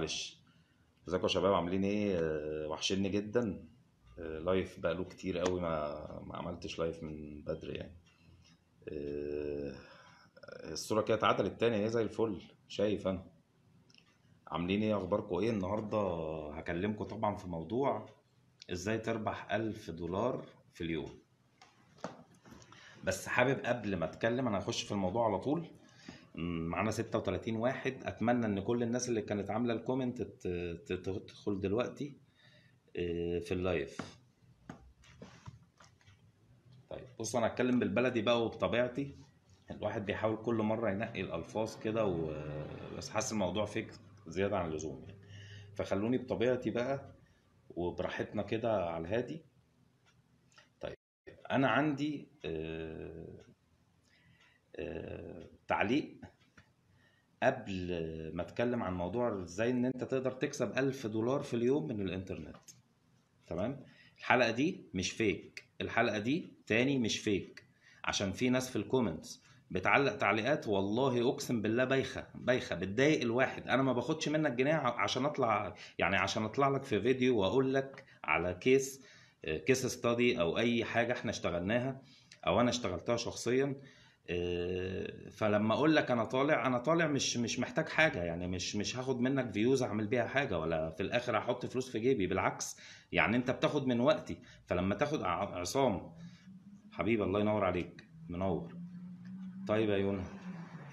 معلش ازيكم يا شباب عاملين ايه آه، وحشني جدا لايف آه، بقاله كتير قوي ما ما عملتش لايف من بدري يعني آه، الصوره كده اتعدلت تاني ايه زي الفل شايف انا عاملين ايه اخباركم ايه النهارده هكلمكم طبعا في موضوع ازاي تربح ألف دولار في اليوم بس حابب قبل ما اتكلم انا هخش في الموضوع على طول معانا 36 واحد اتمنى ان كل الناس اللي كانت عامله الكومنت تدخل دلوقتي آه، في اللايف طيب بص انا هتكلم بالبلدي بقى وبطبيعتي الواحد بيحاول كل مره ينقي الالفاظ كده و... بس حاسس الموضوع فيك زياده عن اللزوم يعني فخلوني بطبيعتي بقى وبراحتنا كده على الهادي طيب انا عندي آه، تعليق قبل ما اتكلم عن موضوع ازاي ان انت تقدر تكسب ألف دولار في اليوم من الانترنت تمام الحلقه دي مش فيك الحلقه دي تاني مش فيك عشان في ناس في الكومنتس بتعلق تعليقات والله اقسم بالله بايخه بايخه بتضايق الواحد انا ما باخدش منك جنيه عشان اطلع يعني عشان اطلع لك في فيديو واقول لك على كيس كيس ستادي او اي حاجه احنا اشتغلناها او انا اشتغلتها شخصيا آه، فلما اقول لك انا طالع انا طالع مش مش محتاج حاجه يعني مش مش هاخد منك فيوز اعمل بيها حاجه ولا في الاخر هحط فلوس في جيبي بالعكس يعني انت بتاخد من وقتي فلما تاخد عصام حبيبي الله ينور عليك منور طيب يا يونا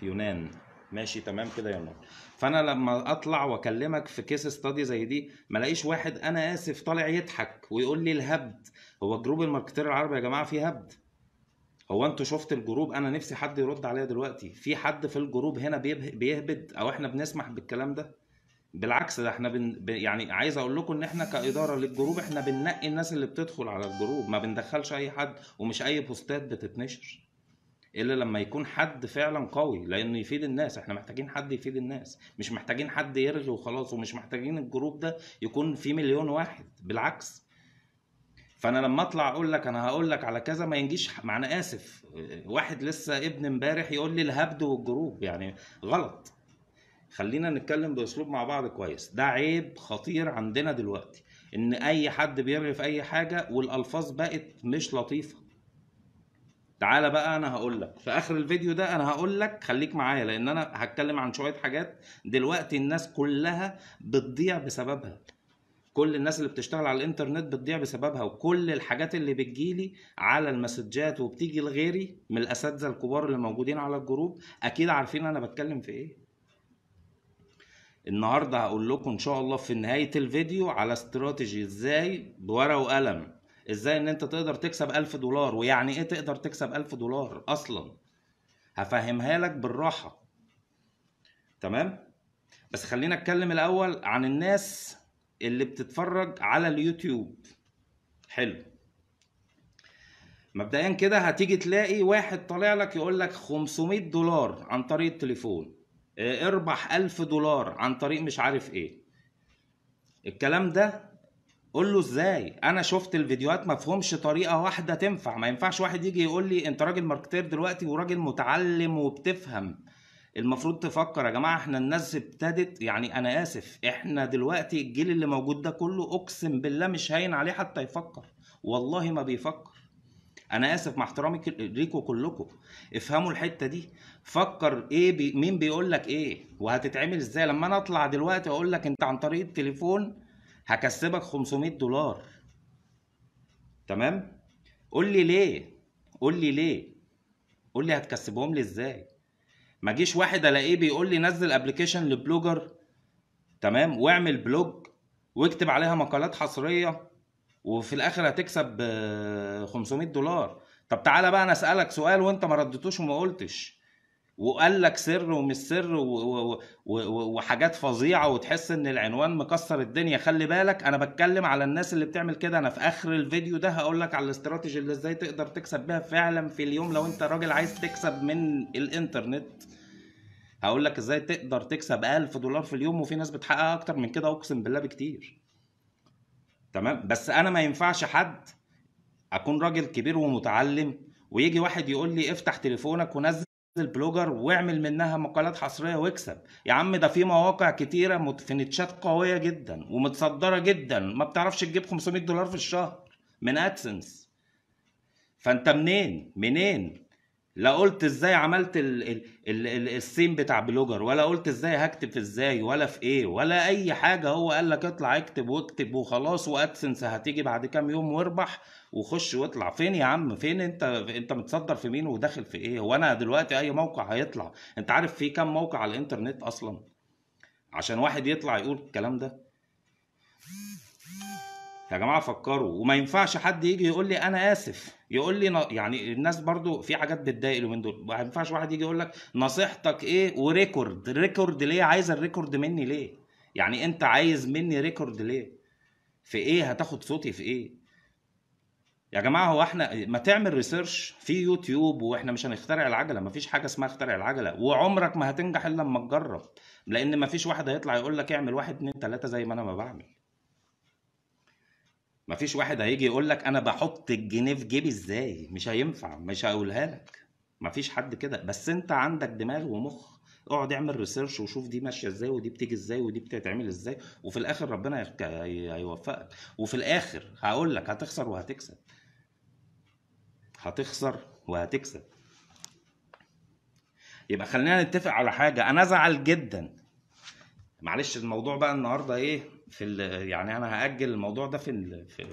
يونان ماشي تمام كده يا نور فانا لما اطلع واكلمك في كيس ستادي زي دي ما الاقيش واحد انا اسف طالع يضحك ويقول لي الهبد هو جروب الماركتير العربي يا جماعه فيه هبد هو انتوا شفتوا الجروب انا نفسي حد يرد عليا دلوقتي في حد في الجروب هنا بيهبد او احنا بنسمح بالكلام ده بالعكس ده احنا بن... يعني عايز اقول لكم ان احنا كاداره للجروب احنا بننقي الناس اللي بتدخل على الجروب ما بندخلش اي حد ومش اي بوستات بتتنشر الا لما يكون حد فعلا قوي لانه يفيد الناس احنا محتاجين حد يفيد الناس مش محتاجين حد يرغي وخلاص ومش محتاجين الجروب ده يكون فيه مليون واحد بالعكس فانا لما اطلع اقول لك انا هقول لك على كذا ما ينجيش معنى اسف واحد لسه ابن امبارح يقول لي الهبد والجروب يعني غلط خلينا نتكلم باسلوب مع بعض كويس ده عيب خطير عندنا دلوقتي ان اي حد بيرغي في اي حاجه والالفاظ بقت مش لطيفه تعالى بقى انا هقول لك في اخر الفيديو ده انا هقول لك خليك معايا لان انا هتكلم عن شويه حاجات دلوقتي الناس كلها بتضيع بسببها كل الناس اللي بتشتغل على الانترنت بتضيع بسببها وكل الحاجات اللي بتجيلي على المسجات وبتيجي لغيري من الاساتذه الكبار اللي موجودين على الجروب اكيد عارفين انا بتكلم في ايه النهارده هقول لكم ان شاء الله في نهايه الفيديو على استراتيجي ازاي بورقه وقلم ازاي ان انت تقدر تكسب ألف دولار ويعني ايه تقدر تكسب ألف دولار اصلا هفهمها لك بالراحه تمام بس خلينا اتكلم الاول عن الناس اللي بتتفرج على اليوتيوب حلو مبدئيا كده هتيجي تلاقي واحد طالع لك يقول لك 500 دولار عن طريق التليفون آه، اربح 1000 دولار عن طريق مش عارف ايه الكلام ده قول له ازاي انا شفت الفيديوهات ما فهمش طريقه واحده تنفع ما ينفعش واحد يجي يقول لي انت راجل ماركتير دلوقتي وراجل متعلم وبتفهم المفروض تفكر يا جماعه احنا الناس ابتدت يعني انا اسف احنا دلوقتي الجيل اللي موجود ده كله اقسم بالله مش هين عليه حتى يفكر والله ما بيفكر انا اسف مع احترامي ليكوا كلكم افهموا الحته دي فكر ايه بي مين بيقول لك ايه وهتتعمل ازاي لما انا اطلع دلوقتي اقول لك انت عن طريق التليفون هكسبك 500 دولار تمام قول لي ليه قول لي ليه قول لي هتكسبهم لي ازاي ما جيش واحد الاقيه بيقول لي نزل ابلكيشن لبلوجر تمام واعمل بلوج واكتب عليها مقالات حصريه وفي الاخر هتكسب 500 آه، دولار طب تعالى بقى انا اسالك سؤال وانت ما ردتوش وما قلتش وقال لك سر ومش سر وحاجات فظيعه وتحس ان العنوان مكسر الدنيا خلي بالك انا بتكلم على الناس اللي بتعمل كده انا في اخر الفيديو ده هقول لك على الاستراتيجي اللي ازاي تقدر تكسب بيها فعلا في اليوم لو انت راجل عايز تكسب من الانترنت هقول لك ازاي تقدر تكسب 1000 دولار في اليوم وفي ناس بتحقق اكتر من كده اقسم بالله بكتير تمام بس انا ما ينفعش حد اكون راجل كبير ومتعلم ويجي واحد يقول لي افتح تليفونك ونزل البلوجر واعمل منها مقالات حصريه واكسب يا عم ده في مواقع كتيره في نتشات قويه جدا ومتصدره جدا ما بتعرفش تجيب 500 دولار في الشهر من ادسنس فانت منين منين لا قلت ازاي عملت الـ الـ الـ الـ السين بتاع بلوجر ولا قلت ازاي هكتب ازاي ولا في ايه ولا اي حاجه هو قال لك اطلع اكتب واكتب وخلاص وادسنس هتيجي بعد كام يوم واربح وخش واطلع فين يا عم فين انت انت متصدر في مين وداخل في ايه هو انا دلوقتي اي موقع هيطلع انت عارف في كام موقع على الانترنت اصلا عشان واحد يطلع يقول الكلام ده يا جماعه فكروا وما ينفعش حد يجي يقول لي انا اسف يقول لي يعني الناس برضو في حاجات بتضايق من دول ما ينفعش واحد يجي يقول لك نصيحتك ايه وريكورد ريكورد ليه عايز الريكورد مني ليه يعني انت عايز مني ريكورد ليه في ايه هتاخد صوتي في ايه يا جماعه هو احنا ما تعمل ريسيرش في يوتيوب واحنا مش هنخترع العجله مفيش حاجه اسمها اخترع العجله وعمرك ما هتنجح الا لما تجرب لان مفيش واحد هيطلع يقول لك اعمل واحد اتنين تلاته زي ما انا ما بعمل مفيش واحد هيجي يقول لك انا بحط الجنيه في جيبي ازاي مش هينفع مش هقولها لك مفيش حد كده بس انت عندك دماغ ومخ اقعد اعمل ريسيرش وشوف دي ماشيه ازاي ودي بتيجي ازاي ودي بتتعمل ازاي وفي الاخر ربنا هيوفقك وفي الاخر هقول لك هتخسر وهتكسب هتخسر وهتكسب يبقى خلينا نتفق على حاجه انا ازعل جدا معلش الموضوع بقى النهارده ايه في يعني انا هاجل الموضوع ده في ال... في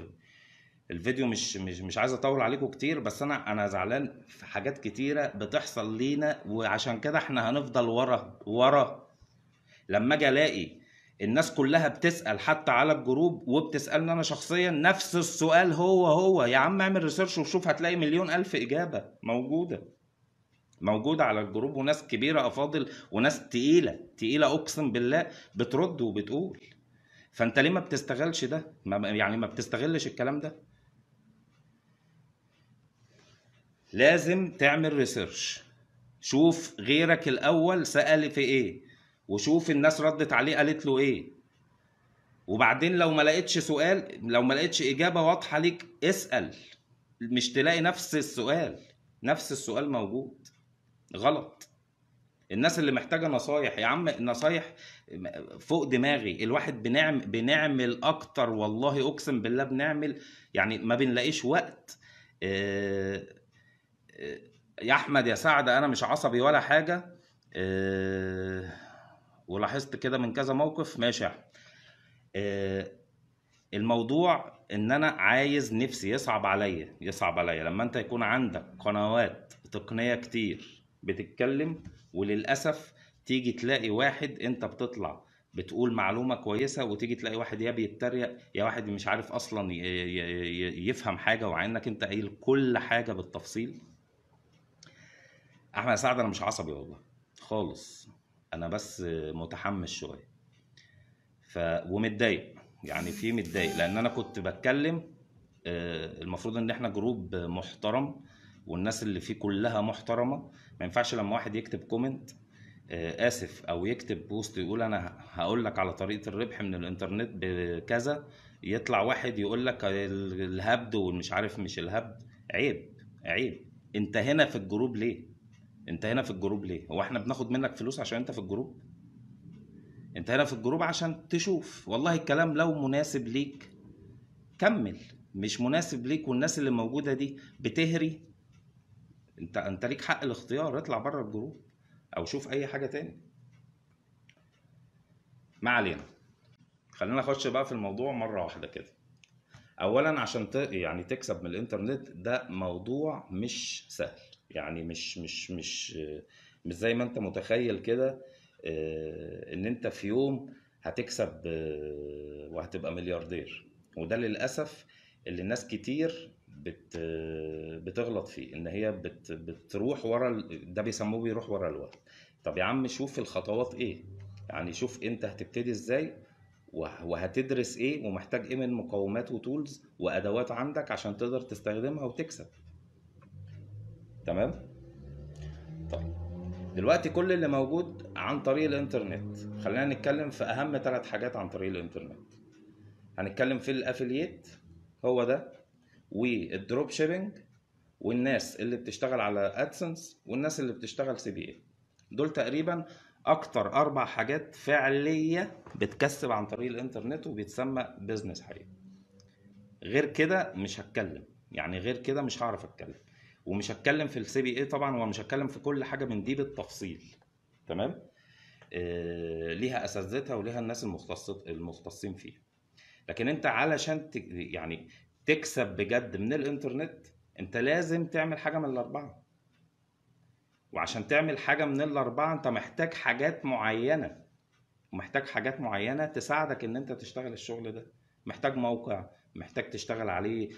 الفيديو مش مش مش عايز اطول عليكم كتير بس انا انا زعلان في حاجات كتيره بتحصل لينا وعشان كده احنا هنفضل ورا ورا لما اجي الاقي الناس كلها بتسال حتى على الجروب وبتسالني انا شخصيا نفس السؤال هو هو يا عم اعمل ريسيرش وشوف هتلاقي مليون الف اجابه موجوده موجوده على الجروب وناس كبيره افاضل وناس تقيله تقيله اقسم بالله بترد وبتقول فانت ليه ما بتستغلش ده ما يعني ما بتستغلش الكلام ده لازم تعمل ريسيرش شوف غيرك الاول سال في ايه وشوف الناس ردت عليه قالت له ايه وبعدين لو ما لقيتش سؤال لو ما لقيتش اجابه واضحه ليك اسال مش تلاقي نفس السؤال نفس السؤال موجود غلط الناس اللي محتاجه نصايح يا عم النصايح فوق دماغي الواحد بنعم بنعمل اكتر والله اقسم بالله بنعمل يعني ما بنلاقيش وقت آه، آه، يا احمد يا سعد انا مش عصبي ولا حاجه آه، ولاحظت كده من كذا موقف ماشي الموضوع ان انا عايز نفسي يصعب عليا يصعب عليا لما انت يكون عندك قنوات تقنيه كتير بتتكلم وللاسف تيجي تلاقي واحد انت بتطلع بتقول معلومة كويسة وتيجي تلاقي واحد يا بيتريق يا واحد مش عارف أصلا يفهم حاجة وعينك أنت قايل كل حاجة بالتفصيل أحمد سعد أنا مش عصبي والله خالص أنا بس متحمس شوية ف ومتضايق يعني في متضايق لأن أنا كنت بتكلم آه، المفروض إن إحنا جروب محترم والناس اللي فيه كلها محترمة ما ينفعش لما واحد يكتب كومنت آه، اسف او يكتب بوست يقول انا هقول لك على طريقه الربح من الانترنت بكذا يطلع واحد يقول لك الهبد ومش عارف مش الهبد عيب عيب انت هنا في الجروب ليه انت هنا في الجروب ليه هو احنا بناخد منك فلوس عشان انت في الجروب انت هنا في الجروب عشان تشوف والله الكلام لو مناسب ليك كمل مش مناسب ليك والناس اللي موجوده دي بتهري انت انت ليك حق الاختيار اطلع بره الجروب او شوف اي حاجه تاني ما علينا خلينا نخش بقى في الموضوع مره واحده كده اولا عشان ت... يعني تكسب من الانترنت ده موضوع مش سهل يعني مش مش مش مش زي ما انت متخيل كده آه، ان انت في يوم هتكسب آه، وهتبقى ملياردير وده للاسف اللي الناس كتير بت بتغلط فيه ان هي بت بتروح ورا ال... ده بيسموه بيروح ورا الوقت طب يا عم شوف الخطوات ايه يعني شوف انت هتبتدي ازاي وهتدرس ايه ومحتاج ايه من مقومات وتولز وادوات عندك عشان تقدر تستخدمها وتكسب تمام طيب دلوقتي كل اللي موجود عن طريق الانترنت خلينا نتكلم في اهم ثلاث حاجات عن طريق الانترنت هنتكلم في الافلييت هو ده والدروب شيبنج والناس اللي بتشتغل على ادسنس والناس اللي بتشتغل سي بي اي دول تقريبا اكتر اربع حاجات فعليه بتكسب عن طريق الانترنت وبيتسمى بيزنس حقيقي غير كده مش هتكلم يعني غير كده مش هعرف اتكلم ومش هتكلم في السي بي اي طبعا ومش هتكلم في كل حاجه من دي بالتفصيل تمام آه ليها اساتذتها وليها الناس المختص المختصين فيها لكن انت علشان يعني تكسب بجد من الانترنت انت لازم تعمل حاجه من الاربعه وعشان تعمل حاجه من الاربعه انت محتاج حاجات معينه ومحتاج حاجات معينه تساعدك ان انت تشتغل الشغل ده محتاج موقع محتاج تشتغل عليه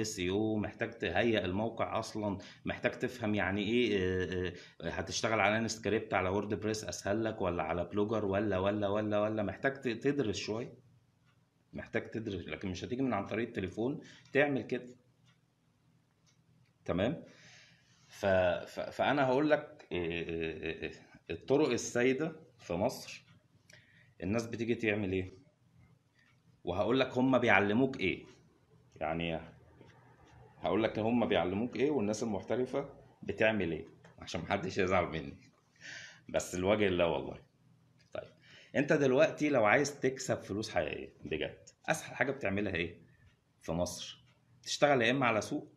اس آه، او e محتاج تهيئ الموقع اصلا محتاج تفهم يعني ايه آه، آه، هتشتغل على سكريبت على وورد بريس اسهل لك ولا على بلوجر ولا ولا ولا ولا محتاج تدرس شويه محتاج تدرس لكن مش هتيجي من عن طريق التليفون تعمل كده تمام ف... ف... فانا هقول لك آه، آه، آه، الطرق السائده في مصر الناس بتيجي تعمل ايه وهقول لك هم بيعلموك ايه يعني هقول لك هم بيعلموك ايه والناس المحترفه بتعمل ايه عشان محدش يزعل مني بس الوجه لا والله انت دلوقتي لو عايز تكسب فلوس حقيقيه بجد اسهل حاجه بتعملها ايه في مصر تشتغل يا اما على سوق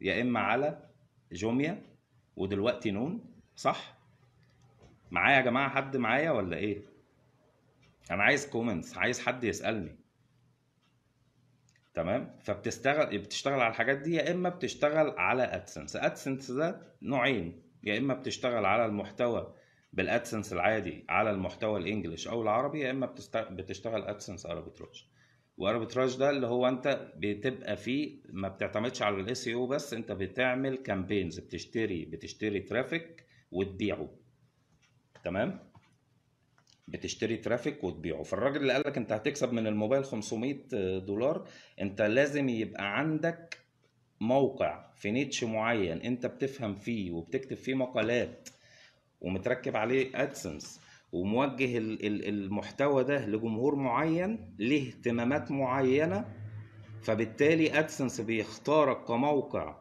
يا اما على جوميا ودلوقتي نون صح معايا يا جماعه حد معايا ولا ايه انا عايز كومنتس عايز حد يسالني تمام فبتشتغل بتشتغل على الحاجات دي يا اما بتشتغل على ادسنس ادسنس ده نوعين يا اما بتشتغل على المحتوى بالادسنس العادي على المحتوى الانجليش او العربي يا اما بتشتغل ادسنس اربيتراج واربيتراج ده اللي هو انت بتبقى فيه ما بتعتمدش على الاس او e بس انت بتعمل كامبينز بتشتري بتشتري ترافيك وتبيعه تمام بتشتري ترافيك وتبيعه فالراجل اللي قال لك انت هتكسب من الموبايل 500 دولار انت لازم يبقى عندك موقع في نيتش معين انت بتفهم فيه وبتكتب فيه مقالات ومتركب عليه ادسنس وموجه المحتوى ده لجمهور معين له اهتمامات معينه فبالتالي ادسنس بيختارك كموقع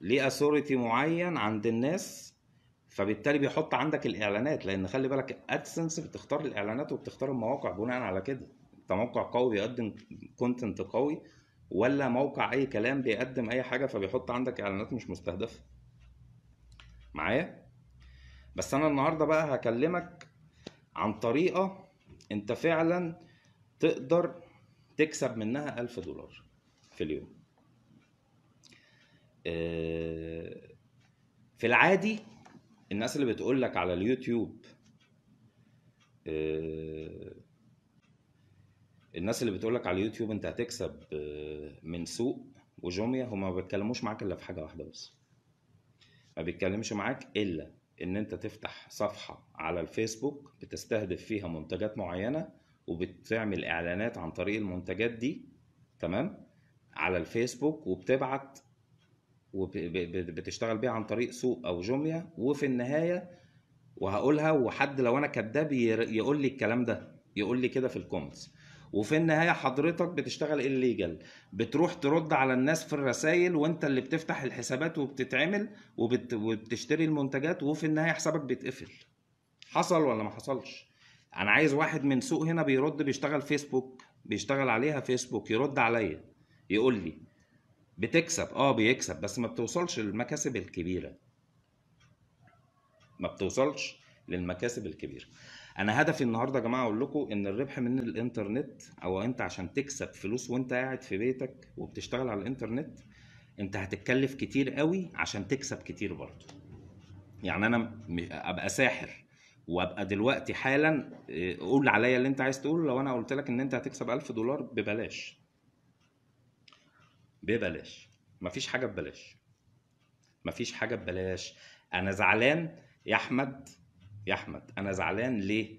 ليه اثوريتي معين عند الناس فبالتالي بيحط عندك الاعلانات لان خلي بالك ادسنس بتختار الاعلانات وبتختار المواقع بناء على كده انت موقع قوي بيقدم كونتنت قوي ولا موقع اي كلام بيقدم اي حاجه فبيحط عندك اعلانات مش مستهدفه معايا بس انا النهارده بقى هكلمك عن طريقه انت فعلا تقدر تكسب منها ألف دولار في اليوم آه، في العادي الناس اللي بتقول لك على اليوتيوب آه، الناس اللي بتقول لك على اليوتيوب انت هتكسب آه، من سوق وجوميا هما ما بيتكلموش معاك الا في حاجه واحده بس ما بيتكلمش معاك الا ان انت تفتح صفحه على الفيسبوك بتستهدف فيها منتجات معينه وبتعمل اعلانات عن طريق المنتجات دي تمام على الفيسبوك وبتبعت وبتشتغل بيها عن طريق سوق او جوميا وفي النهايه وهقولها وحد لو انا كداب يقول لي الكلام ده يقول لي كده في الكومنتس وفي النهايه حضرتك بتشتغل الليجل بتروح ترد على الناس في الرسائل وانت اللي بتفتح الحسابات وبتتعمل وبت... وبتشتري المنتجات وفي النهايه حسابك بيتقفل حصل ولا ما حصلش انا عايز واحد من سوق هنا بيرد بيشتغل فيسبوك بيشتغل عليها فيسبوك يرد عليا يقول لي بتكسب اه بيكسب بس ما بتوصلش للمكاسب الكبيره ما بتوصلش للمكاسب الكبيره انا هدفي النهارده يا جماعه اقول لكم ان الربح من الانترنت او انت عشان تكسب فلوس وانت قاعد في بيتك وبتشتغل على الانترنت انت هتتكلف كتير قوي عشان تكسب كتير برضه يعني انا ابقى ساحر وابقى دلوقتي حالا آه، قول عليا اللي انت عايز تقوله لو انا قلت لك ان انت هتكسب 1000 دولار ببلاش ببلاش مفيش حاجه ببلاش مفيش حاجه ببلاش انا زعلان يا احمد يا احمد انا زعلان ليه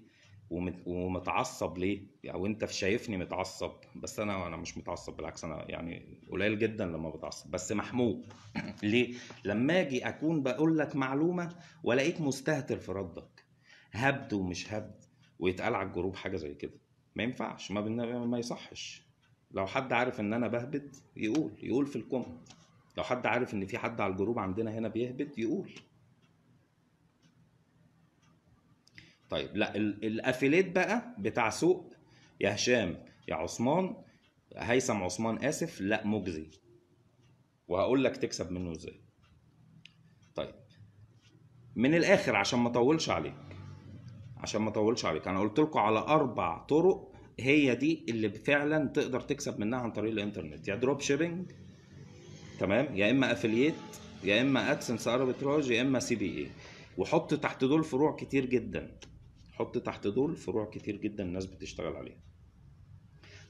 ومتعصب ليه او يعني انت شايفني متعصب بس انا انا مش متعصب بالعكس انا يعني قليل جدا لما بتعصب بس محمود ليه لما اجي اكون بقول لك معلومه والاقيك مستهتر في ردك هبد ومش هبد ويتقال على الجروب حاجه زي كده ما ينفعش ما, ما يصحش لو حد عارف ان انا بهبد يقول يقول في الكومنت لو حد عارف ان في حد على الجروب عندنا هنا بيهبد يقول طيب لا الافيليت بقى بتاع سوق يا هشام يا عثمان هيثم عثمان اسف لا مجزي وهقول لك تكسب منه ازاي طيب من الاخر عشان ما اطولش عليك عشان ما اطولش عليك انا قلت لكم على اربع طرق هي دي اللي فعلا تقدر تكسب منها عن طريق الانترنت يا دروب شيبنج تمام يا اما افلييت يا اما ادسنس اربيتراج يا اما سي بي اي وحط تحت دول فروع كتير جدا حط تحت دول فروع كتير جدا الناس بتشتغل عليها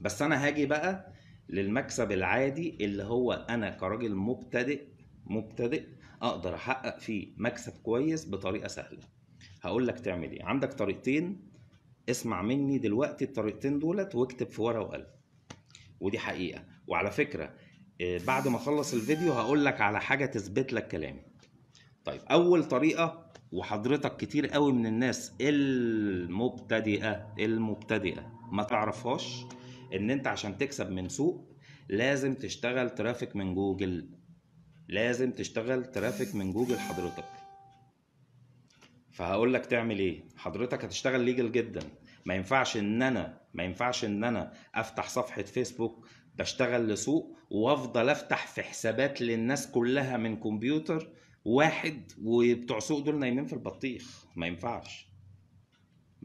بس انا هاجي بقى للمكسب العادي اللي هو انا كراجل مبتدئ مبتدئ اقدر احقق فيه مكسب كويس بطريقه سهله هقول لك تعمل ايه عندك طريقتين اسمع مني دلوقتي الطريقتين دولت واكتب في ورقه وقلم ودي حقيقه وعلى فكره آه، بعد ما اخلص الفيديو هقول لك على حاجه تثبت لك كلامي طيب اول طريقه وحضرتك كتير قوي من الناس المبتدئه المبتدئه ما تعرفهاش ان انت عشان تكسب من سوق لازم تشتغل ترافيك من جوجل لازم تشتغل ترافيك من جوجل حضرتك فهقول لك تعمل ايه حضرتك هتشتغل ليجل جدا ما ينفعش ان انا ما ينفعش ان انا افتح صفحه فيسبوك بشتغل لسوق وافضل افتح في حسابات للناس كلها من كمبيوتر واحد وبتوع سوق دول نايمين في البطيخ ما ينفعش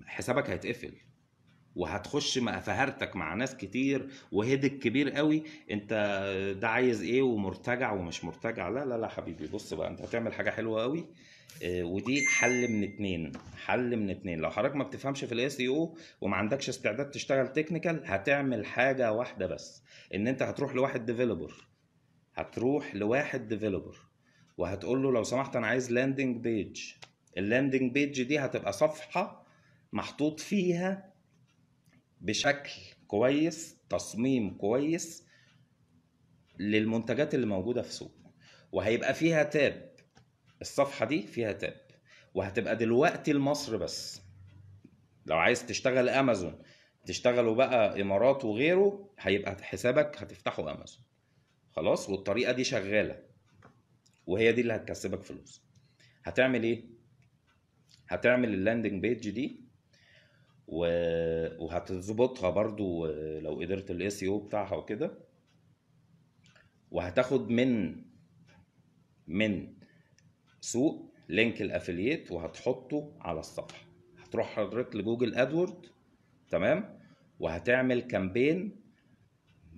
حسابك هيتقفل وهتخش مع فهرتك مع ناس كتير وهدك كبير قوي انت ده عايز ايه ومرتجع ومش مرتجع لا لا لا حبيبي بص بقى انت هتعمل حاجه حلوه قوي اه، ودي حل من اتنين حل من اتنين لو حضرتك ما بتفهمش في الاس او وما عندكش استعداد تشتغل تكنيكال هتعمل حاجه واحده بس ان انت هتروح لواحد ديفيلوبر هتروح لواحد ديفيلوبر وهتقول له لو سمحت انا عايز لاندنج بيج اللاندنج بيج دي هتبقى صفحه محطوط فيها بشكل كويس تصميم كويس للمنتجات اللي موجوده في سوق وهيبقى فيها تاب الصفحه دي فيها تاب وهتبقى دلوقتي لمصر بس لو عايز تشتغل امازون تشتغلوا بقى امارات وغيره هيبقى حسابك هتفتحه امازون خلاص والطريقه دي شغاله وهي دي اللي هتكسبك فلوس هتعمل ايه هتعمل اللاندنج بيج دي و... وهتظبطها برضو لو قدرت الاس او e بتاعها وكده وهتاخد من من سوق لينك الافلييت وهتحطه على الصفحه هتروح حضرتك لجوجل ادورد تمام وهتعمل كامبين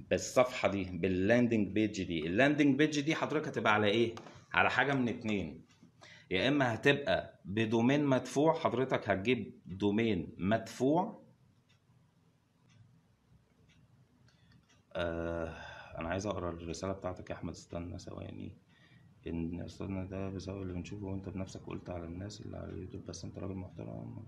بالصفحه دي باللاندنج بيج دي اللاندنج بيج دي حضرتك هتبقى على ايه على حاجه من اتنين يا اما هتبقى بدومين مدفوع حضرتك هتجيب دومين مدفوع آه انا عايز اقرا الرساله بتاعتك يا احمد استنى ثواني ان استاذنا ده بسبب اللي بنشوفه وانت بنفسك قلت على الناس اللي على اليوتيوب بس انت راجل محترم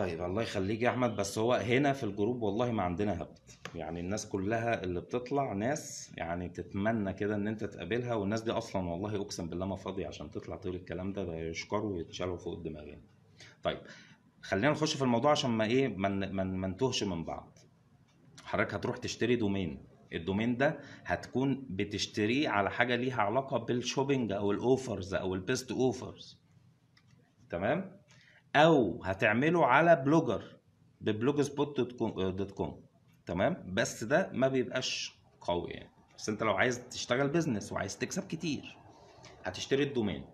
طيب الله يخليك يا احمد بس هو هنا في الجروب والله ما عندنا هبت يعني الناس كلها اللي بتطلع ناس يعني تتمنى كده ان انت تقابلها والناس دي اصلا والله اقسم بالله ما فاضيه عشان تطلع تقول الكلام ده ده يشكروا ويتشالوا فوق الدماغ يعني. طيب خلينا نخش في الموضوع عشان ما ايه ما ما من بعض حضرتك هتروح تشتري دومين الدومين ده هتكون بتشتريه على حاجه ليها علاقه بالشوبينج او الاوفرز او البيست اوفرز تمام او هتعمله على بلوجر ببلوج سبوت دوت كوم آه، تمام بس ده ما بيبقاش قوي يعني بس انت لو عايز تشتغل بيزنس وعايز تكسب كتير هتشتري الدومين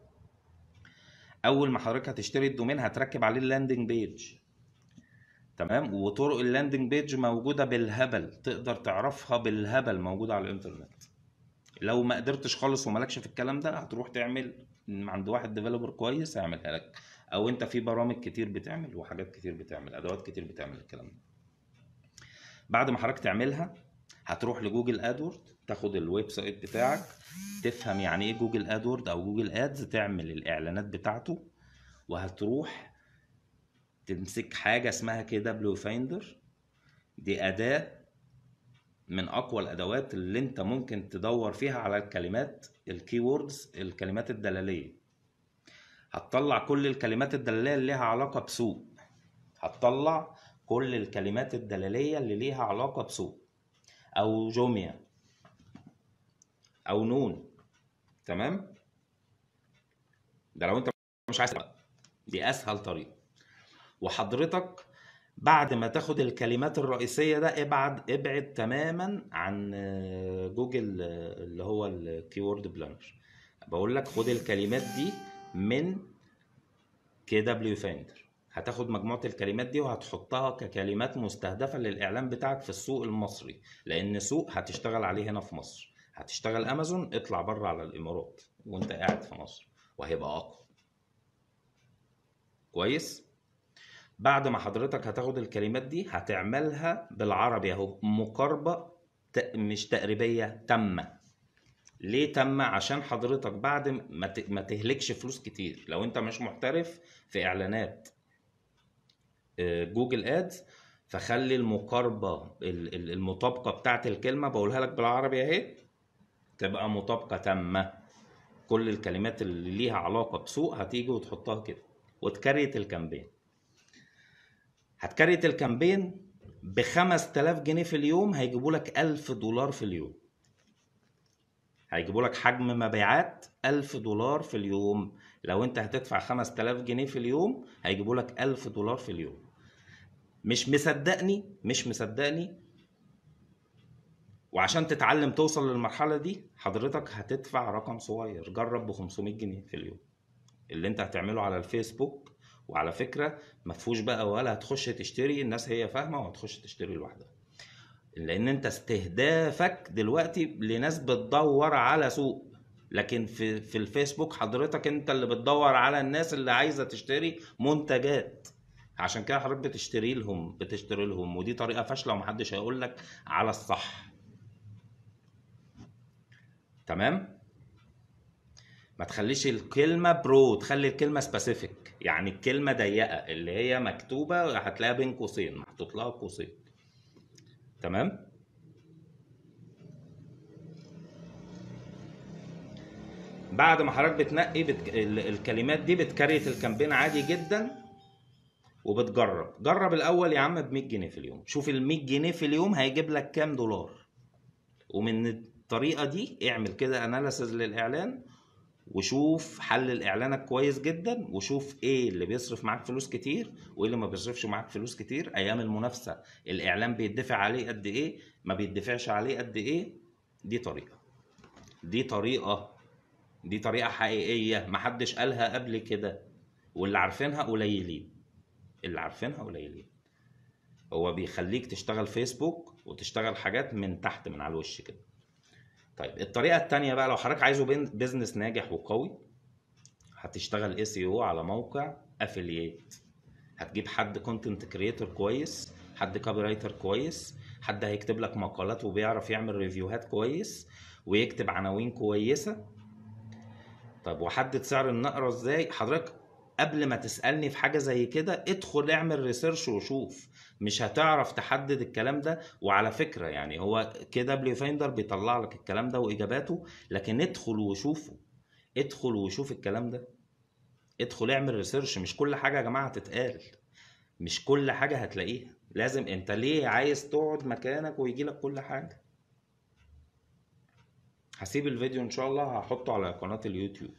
اول ما حضرتك هتشتري الدومين هتركب عليه اللاندنج بيج تمام وطرق اللاندنج بيج موجوده بالهبل تقدر تعرفها بالهبل موجوده على الانترنت لو ما قدرتش خالص ومالكش في الكلام ده هتروح تعمل عند واحد ديفلوبر كويس هيعملها لك او انت في برامج كتير بتعمل وحاجات كتير بتعمل ادوات كتير بتعمل الكلام ده بعد ما حضرتك تعملها هتروح لجوجل ادورد تاخد الويب سايت بتاعك تفهم يعني ايه جوجل ادورد او جوجل ادز تعمل الاعلانات بتاعته وهتروح تمسك حاجه اسمها كي دبليو فايندر دي اداه من اقوى الادوات اللي انت ممكن تدور فيها على الكلمات الكي ووردز الكلمات الدلاليه هتطلع كل الكلمات الدلالية اللي ليها علاقه بسوق هتطلع كل الكلمات الدلاليه اللي ليها علاقه بسوق او جوميا او نون تمام ده لو انت مش عايز دي اسهل طريقه وحضرتك بعد ما تاخد الكلمات الرئيسية ده ابعد ابعد تماما عن آه، جوجل آه، اللي هو الكيورد بلانر بقول لك خد الكلمات دي من كي دبليو فيندر هتاخد مجموعة الكلمات دي وهتحطها ككلمات مستهدفة للإعلان بتاعك في السوق المصري لأن سوق هتشتغل عليه هنا في مصر هتشتغل أمازون اطلع بره على الإمارات وأنت قاعد في مصر وهيبقى أقوى كويس بعد ما حضرتك هتاخد الكلمات دي هتعملها بالعربي اهو مقاربة مش تقريبية تامة ليه تم عشان حضرتك بعد ما تهلكش فلوس كتير لو انت مش محترف في اعلانات آه، جوجل ادز فخلي المقاربه المطابقه بتاعت الكلمه بقولها لك بالعربي اهي تبقى مطابقه تامه كل الكلمات اللي ليها علاقه بسوق هتيجي وتحطها كده وتكريت الكامبين هتكريت الكامبين ب 5000 جنيه في اليوم هيجيبوا لك 1000 دولار في اليوم هيجيبوا لك حجم مبيعات 1000 دولار في اليوم لو انت هتدفع 5000 جنيه في اليوم هيجيبوا لك 1000 دولار في اليوم مش مصدقني مش مصدقني وعشان تتعلم توصل للمرحلة دي حضرتك هتدفع رقم صغير جرب ب 500 جنيه في اليوم اللي انت هتعمله على الفيسبوك وعلى فكرة مفهوش بقى ولا هتخش تشتري الناس هي فاهمة وهتخش تشتري لوحدها لان انت استهدافك دلوقتي لناس بتدور على سوق لكن في في الفيسبوك حضرتك انت اللي بتدور على الناس اللي عايزه تشتري منتجات عشان كده حضرتك بتشتري لهم بتشتري لهم ودي طريقه فاشله ومحدش هيقول لك على الصح تمام ما تخليش الكلمه برو تخلي الكلمه سبيسيفيك يعني الكلمه ضيقه اللي هي مكتوبه هتلاقيها بين قوسين محطوط لها قوسين تمام بعد ما حضرتك بتنقي بت... الكلمات دي بتكريت الكامبين عادي جدا وبتجرب جرب الاول يا عم ب 100 جنيه في اليوم شوف ال 100 جنيه في اليوم هيجيب لك كام دولار ومن الطريقه دي اعمل كده اناليسز للاعلان وشوف حلل اعلانك كويس جدا وشوف ايه اللي بيصرف معاك فلوس كتير وايه اللي ما بيصرفش معاك فلوس كتير ايام المنافسه الاعلان بيدفع عليه قد ايه ما بيدفعش عليه قد ايه دي طريقه دي طريقه دي طريقه حقيقيه محدش قالها قبل كده واللي عارفينها قليلين اللي عارفينها قليلين هو بيخليك تشتغل فيسبوك وتشتغل حاجات من تحت من على الوش كده طيب الطريقه الثانيه بقى لو حضرتك عايزه بزنس ناجح وقوي هتشتغل اس او e على موقع افلييت هتجيب حد كونتنت كريتور كويس حد كابي رايتر كويس حد هيكتب لك مقالات وبيعرف يعمل ريفيوهات كويس ويكتب عناوين كويسه طب وحدد سعر النقره ازاي حضرتك قبل ما تسالني في حاجه زي كده ادخل اعمل ريسيرش وشوف مش هتعرف تحدد الكلام ده وعلى فكره يعني هو كي دبليو فايندر بيطلع لك الكلام ده واجاباته لكن ادخل وشوفه ادخل وشوف الكلام ده ادخل اعمل ريسيرش مش كل حاجه يا جماعه تتقال مش كل حاجه هتلاقيها لازم انت ليه عايز تقعد مكانك ويجي لك كل حاجه هسيب الفيديو ان شاء الله هحطه على قناه اليوتيوب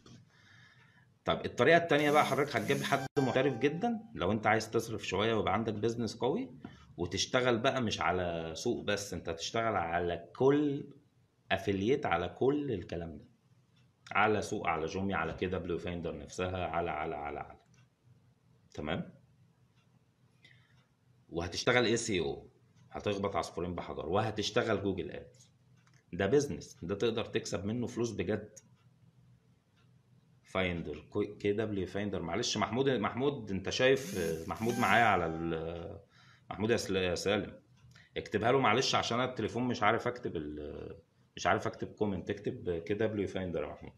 طب الطريقه الثانيه بقى حضرتك هتجيب حد محترف جدا لو انت عايز تصرف شويه ويبقى عندك بيزنس قوي وتشتغل بقى مش على سوق بس انت هتشتغل على كل افلييت على كل الكلام ده على سوق على جومي على كده بلو فايندر نفسها على على على على تمام وهتشتغل اي سي او هتخبط عصفورين بحجر وهتشتغل جوجل ادز ده بيزنس ده تقدر تكسب منه فلوس بجد فايندر كي دبليو فايندر معلش محمود محمود انت شايف محمود معايا على محمود يا سالم اكتبها له معلش عشان التليفون مش عارف اكتب مش عارف اكتب كومنت اكتب كي دبليو فايندر يا محمود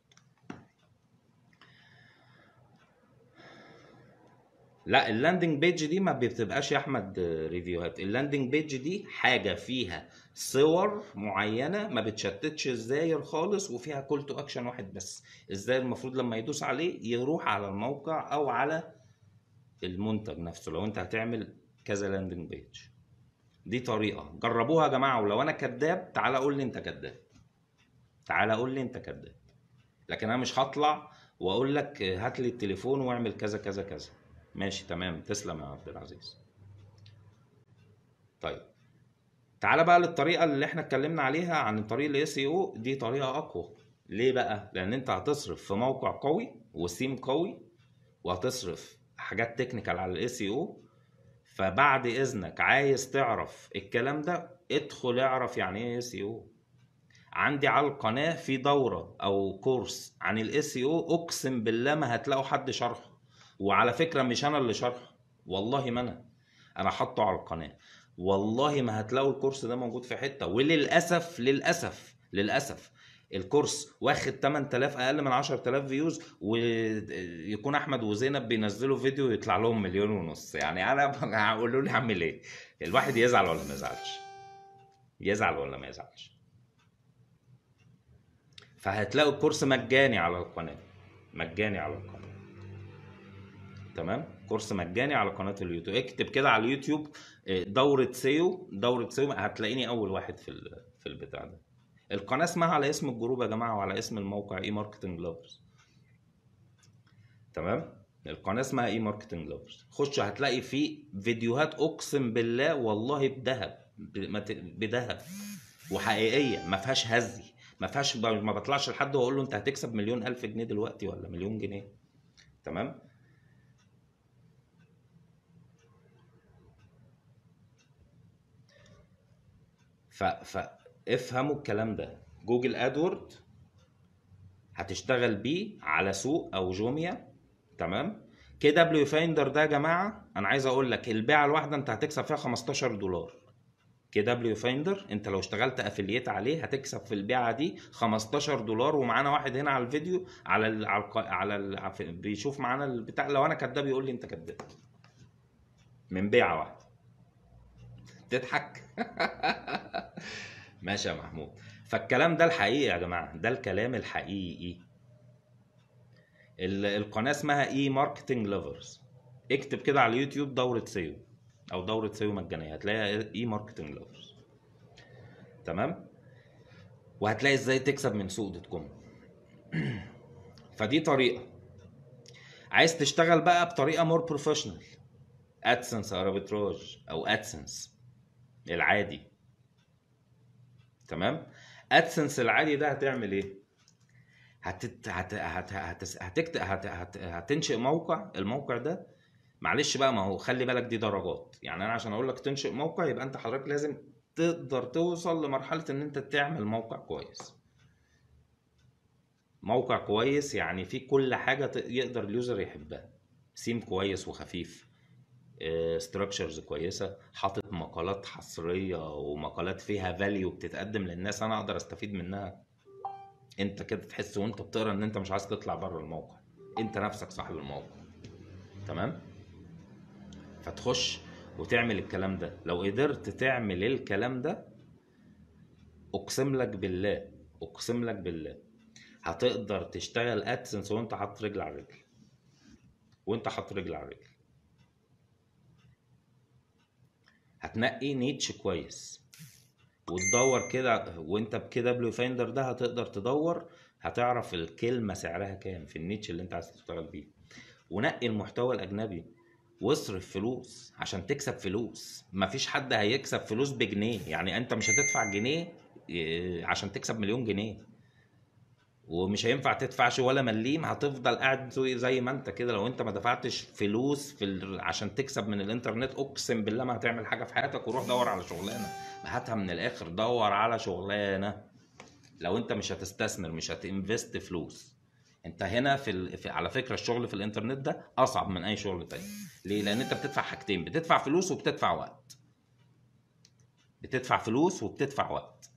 لا اللاندنج بيج دي ما بتبقاش يا احمد ريفيوهات اللاندنج بيج دي حاجه فيها صور معينه ما بتشتتش الزاير خالص وفيها كول تو اكشن واحد بس ازاي المفروض لما يدوس عليه يروح على الموقع او على المنتج نفسه لو انت هتعمل كذا لاندنج بيج دي طريقه جربوها يا جماعه ولو انا كذاب تعالى قول لي انت كذاب تعالى قول لي انت كذاب لكن انا مش هطلع واقول لك هات لي التليفون واعمل كذا كذا كذا ماشي تمام تسلم يا عبد العزيز طيب تعالى بقى للطريقه اللي احنا اتكلمنا عليها عن طريق الاس او e دي طريقه اقوى ليه بقى لان انت هتصرف في موقع قوي وسيم قوي وهتصرف حاجات تكنيكال على الاس او e فبعد اذنك عايز تعرف الكلام ده ادخل اعرف يعني ايه اس او e عندي على القناه في دوره او كورس عن الاس او اقسم بالله ما هتلاقوا حد شرحه وعلى فكره مش انا اللي شارحه والله ما انا انا حاطه على القناه والله ما هتلاقوا الكورس ده موجود في حته وللاسف للاسف للاسف الكورس واخد 8000 اقل من 10000 فيوز ويكون احمد وزينب بينزلوا فيديو يطلع لهم مليون ونص يعني انا هقول لي اعمل ايه الواحد يزعل ولا ما يزعلش يزعل ولا ما يزعلش فهتلاقوا الكورس مجاني على القناه مجاني على القناه تمام كورس مجاني على قناه اليوتيوب اكتب كده على اليوتيوب آه، دوره سيو دوره سيو هتلاقيني اول واحد في في البتاع ده القناه اسمها على اسم الجروب يا جماعه وعلى اسم الموقع اي ماركتنج لافرز تمام القناه اسمها اي ماركتنج لافرز خش هتلاقي فيه فيديوهات اقسم بالله والله بذهب بذهب وحقيقيه ما فيهاش هزي ما فيهاش ما بطلعش لحد واقول له انت هتكسب مليون الف جنيه دلوقتي ولا مليون جنيه تمام فافهموا الكلام ده جوجل ادورد هتشتغل بيه على سوق او جوميا تمام كي دبليو فايندر ده يا جماعه انا عايز اقول لك البيعه الواحده انت هتكسب فيها 15 دولار كي دبليو فايندر انت لو اشتغلت افلييت عليه هتكسب في البيعه دي 15 دولار ومعانا واحد هنا على الفيديو على الـ على الـ على الـ بيشوف معانا البتاع لو انا كداب يقول لي انت كداب من بيعه واحده تضحك ماشي يا محمود فالكلام ده الحقيقي يا جماعه ده الكلام الحقيقي القناه اسمها اي ماركتنج ليفرز اكتب كده على اليوتيوب دوره سيو او دوره سيو مجانيه هتلاقيها اي ماركتنج ليفرز تمام وهتلاقي ازاي تكسب من سوق دوت كوم فدي طريقه عايز تشتغل بقى بطريقه مور بروفيشنال ادسنس اربيتراج او ادسنس العادي تمام ادسنس العادي ده هتعمل ايه هتت... هت... هت... هت... هتكت... هت... هت... هتنشئ موقع الموقع ده معلش بقى ما هو خلي بالك دي درجات يعني انا عشان اقول لك تنشئ موقع يبقى انت حضرتك لازم تقدر توصل لمرحله ان انت تعمل موقع كويس موقع كويس يعني فيه كل حاجه يقدر اليوزر يحبها سيم كويس وخفيف ستراكشرز آه، كويسه حاطط مقالات حصريه ومقالات فيها فاليو بتتقدم للناس انا اقدر استفيد منها انت كده تحس وانت بتقرا ان انت مش عايز تطلع بره الموقع انت نفسك صاحب الموقع تمام فتخش وتعمل الكلام ده لو قدرت تعمل الكلام ده اقسم لك بالله اقسم لك بالله هتقدر تشتغل ادسنس وانت حاطط رجل على رجل وانت حاطط رجل على رجل هتنقي نيتش كويس وتدور كده وانت بكده بلو فايندر ده هتقدر تدور هتعرف الكلمه سعرها كام في النيتش اللي انت عايز تشتغل بيه ونقي المحتوى الاجنبي واصرف فلوس عشان تكسب فلوس مفيش حد هيكسب فلوس بجنيه يعني انت مش هتدفع جنيه آه، عشان تكسب مليون جنيه ومش هينفع تدفعش ولا مليم هتفضل قاعد زي ما انت كده لو انت ما دفعتش فلوس في ال... عشان تكسب من الانترنت اقسم بالله ما هتعمل حاجه في حياتك وروح دور على شغلانه هاتها من الاخر دور على شغلانه لو انت مش هتستثمر مش هتنفست فلوس انت هنا في, ال... في على فكره الشغل في الانترنت ده اصعب من اي شغل تاني ليه لان انت بتدفع حاجتين بتدفع فلوس وبتدفع وقت بتدفع فلوس وبتدفع وقت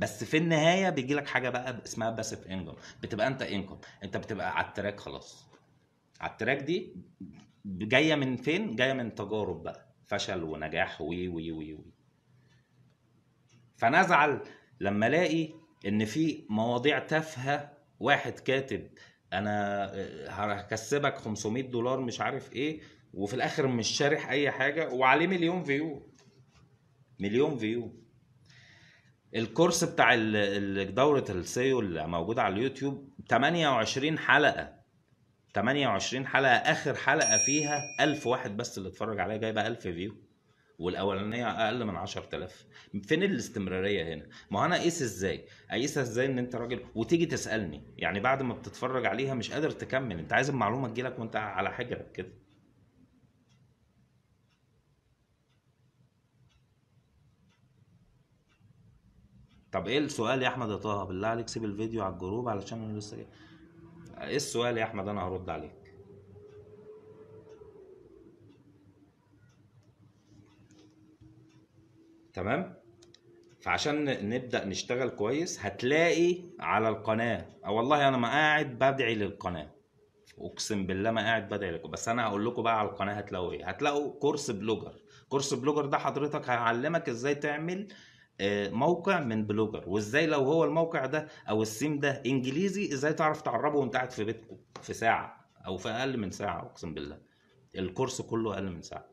بس في النهايه بيجي لك حاجه بقى اسمها باسيف انكم بتبقى انت انكم انت بتبقى على التراك خلاص على التراك دي جايه من فين جايه من تجارب بقى فشل ونجاح وي وي وي, وي. فانا ازعل لما الاقي ان في مواضيع تافهه واحد كاتب انا آه، هكسبك 500 دولار مش عارف ايه وفي الاخر مش شارح اي حاجه وعليه مليون فيو مليون فيو الكورس بتاع دوره السيو اللي موجوده على اليوتيوب 28 حلقه 28 حلقه اخر حلقه فيها 1000 واحد بس اللي اتفرج عليها جايبه 1000 فيو والاولانيه اقل من 10000 فين الاستمراريه هنا ما انا اقيس ازاي اقيسها ازاي ان انت راجل وتيجي تسالني يعني بعد ما بتتفرج عليها مش قادر تكمل انت عايز المعلومه تجيلك وانت على حجرك كده طب ايه السؤال يا احمد يا طه بالله عليك سيب الفيديو على الجروب علشان انا لسه ايه السؤال يا احمد انا هرد عليك تمام فعشان نبدا نشتغل كويس هتلاقي على القناه أو آه، والله انا ما قاعد بدعي للقناه اقسم بالله ما قاعد بدعي لكم بس انا هقول لكم بقى على القناه هتلاقوا ايه هتلاقوا كورس بلوجر كورس بلوجر ده حضرتك هيعلمك ازاي تعمل آه، موقع من بلوجر وازاي لو هو الموقع ده او السيم ده انجليزي ازاي تعرف تعربه وانت قاعد في بيتكم في ساعه او في اقل من ساعه اقسم بالله الكورس كله اقل من ساعه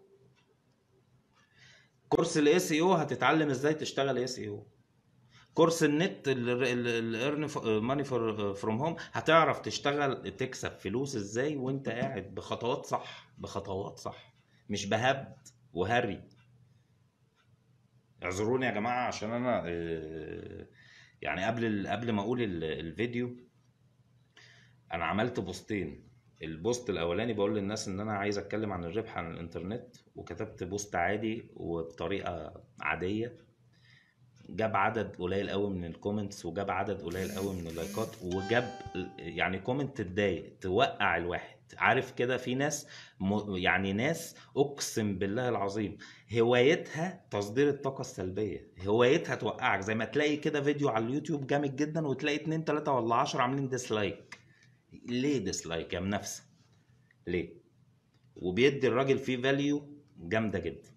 كورس الاي سي او e هتتعلم ازاي تشتغل اس اي او كورس النت الايرن ماني فروم هوم هتعرف تشتغل تكسب فلوس ازاي وانت قاعد بخطوات صح بخطوات صح مش بهبد وهري اعذروني يا جماعه عشان انا آه، يعني قبل قبل ما اقول الفيديو انا عملت بوستين البوست الاولاني بقول للناس ان انا عايز اتكلم عن الربح عن الانترنت وكتبت بوست عادي وبطريقه عاديه جاب عدد قليل قوي من الكومنتس وجاب عدد قليل قوي من اللايكات وجاب يعني كومنت تضايق توقع الواحد عارف كده في ناس يعني ناس اقسم بالله العظيم هوايتها تصدير الطاقه السلبيه هوايتها توقعك زي ما تلاقي كده فيديو على اليوتيوب جامد جدا وتلاقي اتنين تلاته ولا عشرة عاملين ديسلايك ليه ديسلايك يا منافسه ليه وبيدي الراجل فيه فاليو جامده جدا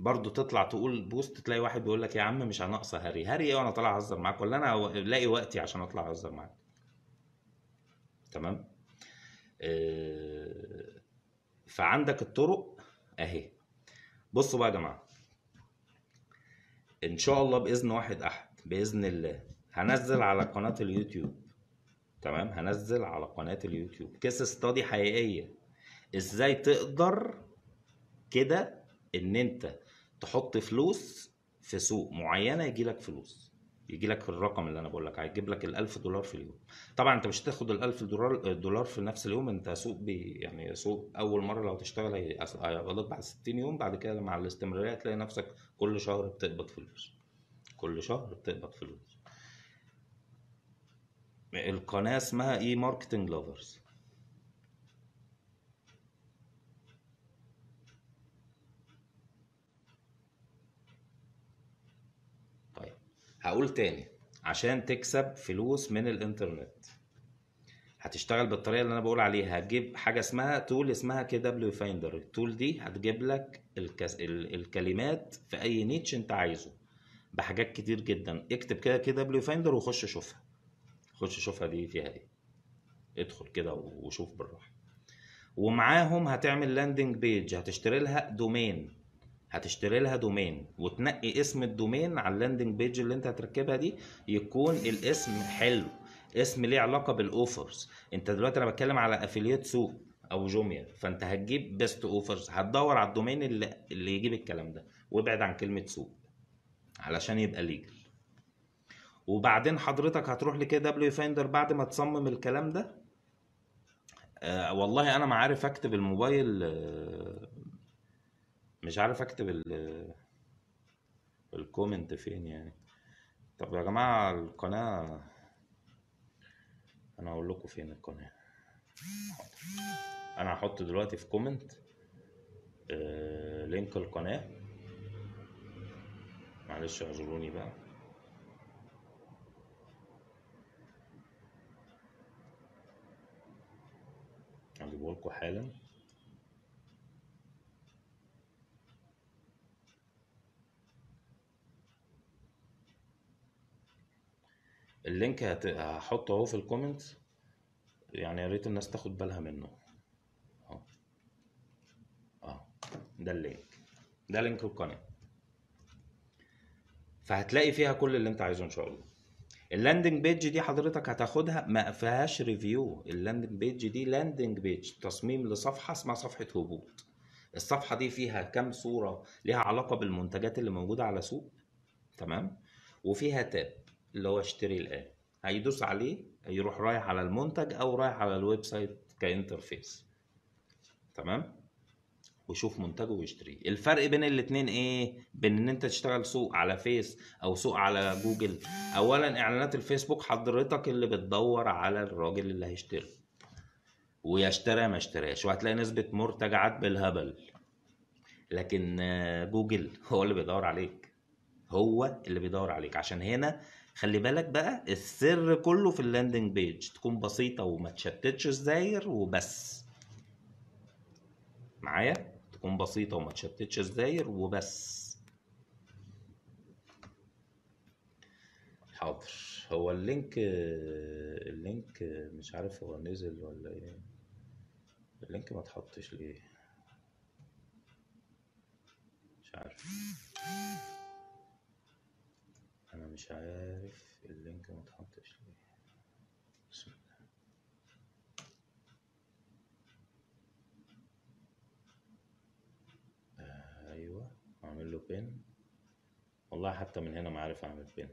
برضه تطلع تقول بوست تلاقي واحد بيقول لك يا عم مش هنقصه هري هري ايه وانا طالع اهزر معاك ولا انا الاقي وقتي عشان اطلع اهزر معاك تمام آه، فعندك الطرق اهي بصوا بقى يا جماعه ان شاء الله باذن واحد احد باذن الله هنزل على قناه اليوتيوب تمام هنزل على قناه اليوتيوب كيس ستادي حقيقيه ازاي تقدر كده ان انت تحط فلوس في سوق معينه يجيلك فلوس يجي لك الرقم اللي انا بقول لك هيجيب لك ال1000 دولار في اليوم طبعا انت مش هتاخد ال1000 دولار دولار في نفس اليوم انت سوق بي يعني سوق اول مره لو تشتغل هيقبضك بعد 60 يوم بعد كده مع الاستمراريه هتلاقي نفسك كل شهر بتقبض فلوس كل شهر بتقبض فلوس القناه اسمها اي ماركتنج لافرز هقول تاني عشان تكسب فلوس من الانترنت هتشتغل بالطريقه اللي انا بقول عليها هتجيب حاجه اسمها تول اسمها كي دبليو فايندر التول دي هتجيب لك الكس... الكلمات في اي نيتش انت عايزه بحاجات كتير جدا اكتب كده كي دبليو فايندر وخش شوفها خش شوفها دي فيها ايه ادخل كده وشوف بالراحه ومعاهم هتعمل لاندنج بيج هتشتري لها دومين هتشتري لها دومين وتنقي اسم الدومين على اللاندنج بيج اللي انت هتركبها دي يكون الاسم حلو اسم ليه علاقه بالاوفرز انت دلوقتي انا بتكلم على افيليت سوق او جوميا فانت هتجيب بيست اوفرز هتدور على الدومين اللي, اللي يجيب الكلام ده وابعد عن كلمه سوق علشان يبقى ليجل وبعدين حضرتك هتروح لكي دبليو فايندر بعد ما تصمم الكلام ده آه والله انا ما عارف اكتب الموبايل آه مش عارف اكتب ال الكومنت فين يعني طب يا جماعة القناة انا اقول لكم فين القناة انا هحط دلوقتي في كومنت لينك آه، القناة معلش اعذروني بقى هجيبه لكم حالا اللينك هحطه اهو في الكومنت يعني يا ريت الناس تاخد بالها منه اهو اه ده اللينك ده لينك القناه فهتلاقي فيها كل اللي انت عايزه ان شاء الله اللاندنج بيج دي حضرتك هتاخدها ما فيهاش ريفيو اللاندنج بيج دي لاندنج بيج تصميم لصفحه اسمها صفحه هبوط الصفحه دي فيها كام صوره ليها علاقه بالمنتجات اللي موجوده على سوق تمام وفيها تاب اللي هو اشتري الآن هيدوس عليه يروح رايح على المنتج أو رايح على الويب سايت كانترفيس تمام ويشوف منتجه ويشتريه الفرق بين الاتنين ايه بين ان انت تشتغل سوق على فيس او سوق على جوجل اولا اعلانات الفيسبوك حضرتك اللي بتدور على الراجل اللي هيشتري ويا اشترى ما اشتراش وهتلاقي نسبه مرتجعات بالهبل لكن جوجل هو اللي بيدور عليك هو اللي بيدور عليك عشان هنا خلي بالك بقى السر كله في اللاندنج بيج تكون بسيطه وما تشتتش الزاير وبس معايا تكون بسيطه وما تشتتش الزاير وبس حاضر هو اللينك اللينك مش عارف هو نزل ولا ايه اللينك ما تحطش ليه مش عارف انا مش عارف اللينك متحطش ليه بسم الله آه ايوه اعمل له بين والله حتى من هنا ما عارف اعمل بين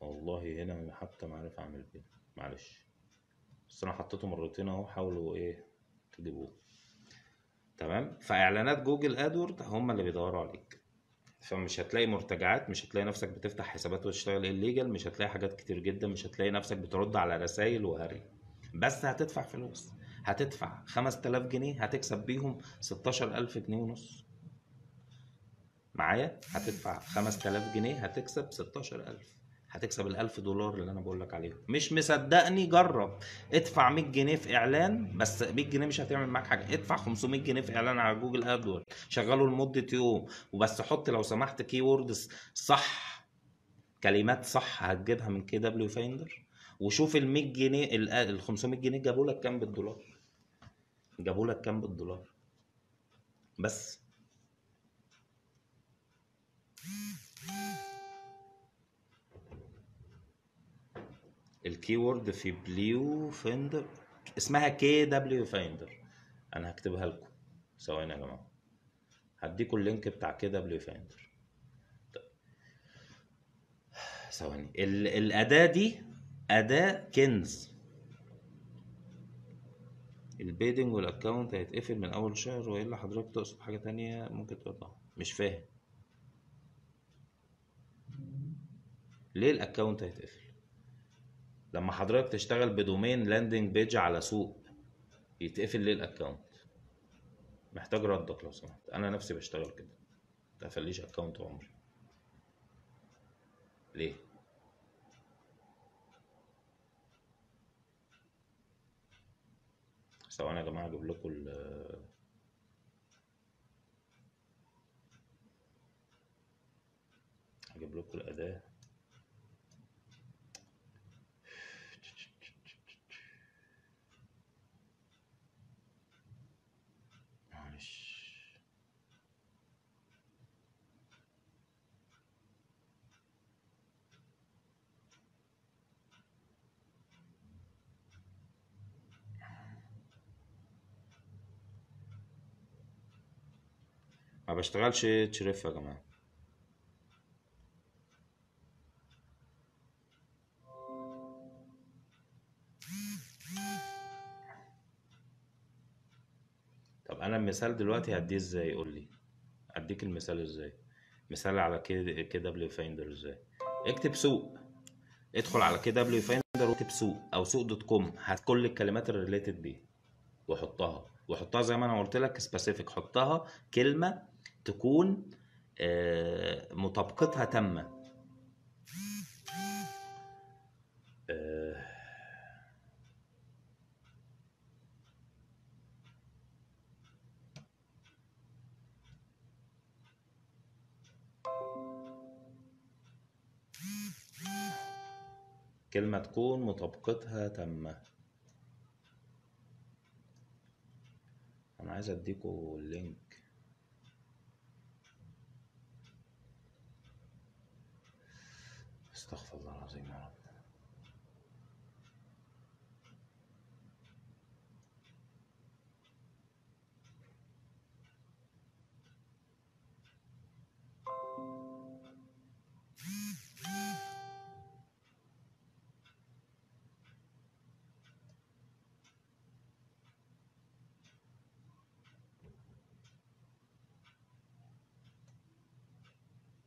والله هنا حتى ما عارف اعمل بين معلش بس انا حطيته مرتين اهو حاولوا ايه تجيبوه تمام فاعلانات جوجل ادورد هم اللي بيدوروا عليك فمش هتلاقي مرتجعات مش هتلاقي نفسك بتفتح حسابات وتشتغل الليجل مش هتلاقي حاجات كتير جدا مش هتلاقي نفسك بترد على رسائل وهري بس هتدفع فلوس هتدفع 5000 جنيه هتكسب بيهم 16000 جنيه ونص معايا هتدفع 5000 جنيه هتكسب 16000 هتكسب ال1000 دولار اللي انا بقول لك عليهم مش مصدقني جرب ادفع 100 جنيه في اعلان بس 100 جنيه مش هتعمل معاك حاجه ادفع 500 جنيه في اعلان على جوجل ادورد شغله لمده يوم وبس حط لو سمحت كي ووردز صح كلمات صح هتجيبها من كي دبليو فايندر وشوف ال 100 جنيه ال 500 جنيه جابوا لك كام بالدولار جابوا لك كام بالدولار بس الكيورد في بليو فايندر اسمها كي دبليو فايندر انا هكتبها لكم ثواني يا جماعه هديكم اللينك بتاع كي دبليو فايندر طيب. ثواني الاداه دي اداه كنز البيدنج والاكونت هيتقفل من اول شهر والا حضرتك تقصد حاجه تانية ممكن تقطعها مش فاهم ليه الاكونت هيتقفل لما حضرتك تشتغل بدومين لاندنج بيج على سوق يتقفل ليه الاكونت محتاج ردك لو سمحت انا نفسي بشتغل كده متقفليش اكونت عمري ليه ثواني يا جماعه اجيب لكم ال اجيب لكم الاداه بشتغلش تشرف يا جماعه طب انا المثال دلوقتي هديه ازاي قول لي اديك المثال ازاي مثال على كي دبليو فايندر ازاي اكتب سوق ادخل على كي دبليو فايندر واكتب سوق او سوق دوت كوم هات كل الكلمات الريليتد دي وحطها وحطها زي ما انا قلت لك سبيسيفيك حطها كلمه تكون آه، مطابقتها تامه آه، كلمة تكون مطابقتها تامة أنا عايز أديكوا اللينك استغفر الله العظيم يا رب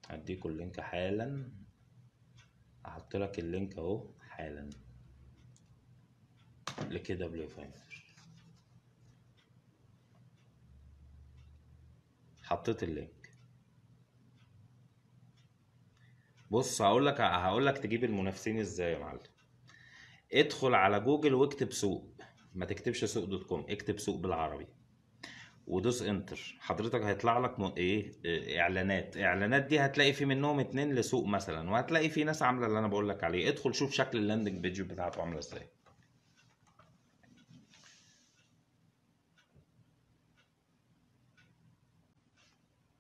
هديكوا اللينك حالا هحط لك اللينك اهو حالا لكده بلاي فايندر حطيت اللينك بص هقول لك هقول لك تجيب المنافسين ازاي يا معلم ادخل على جوجل واكتب سوق ما تكتبش سوق دوت كوم اكتب سوق بالعربي ودوس انتر حضرتك هيطلع لك م... ايه آه، اعلانات اعلانات دي هتلاقي في منهم اتنين لسوق مثلا وهتلاقي في ناس عامله اللي انا بقول لك عليه ادخل شوف شكل اللاندنج بيج بتاعته عامله ازاي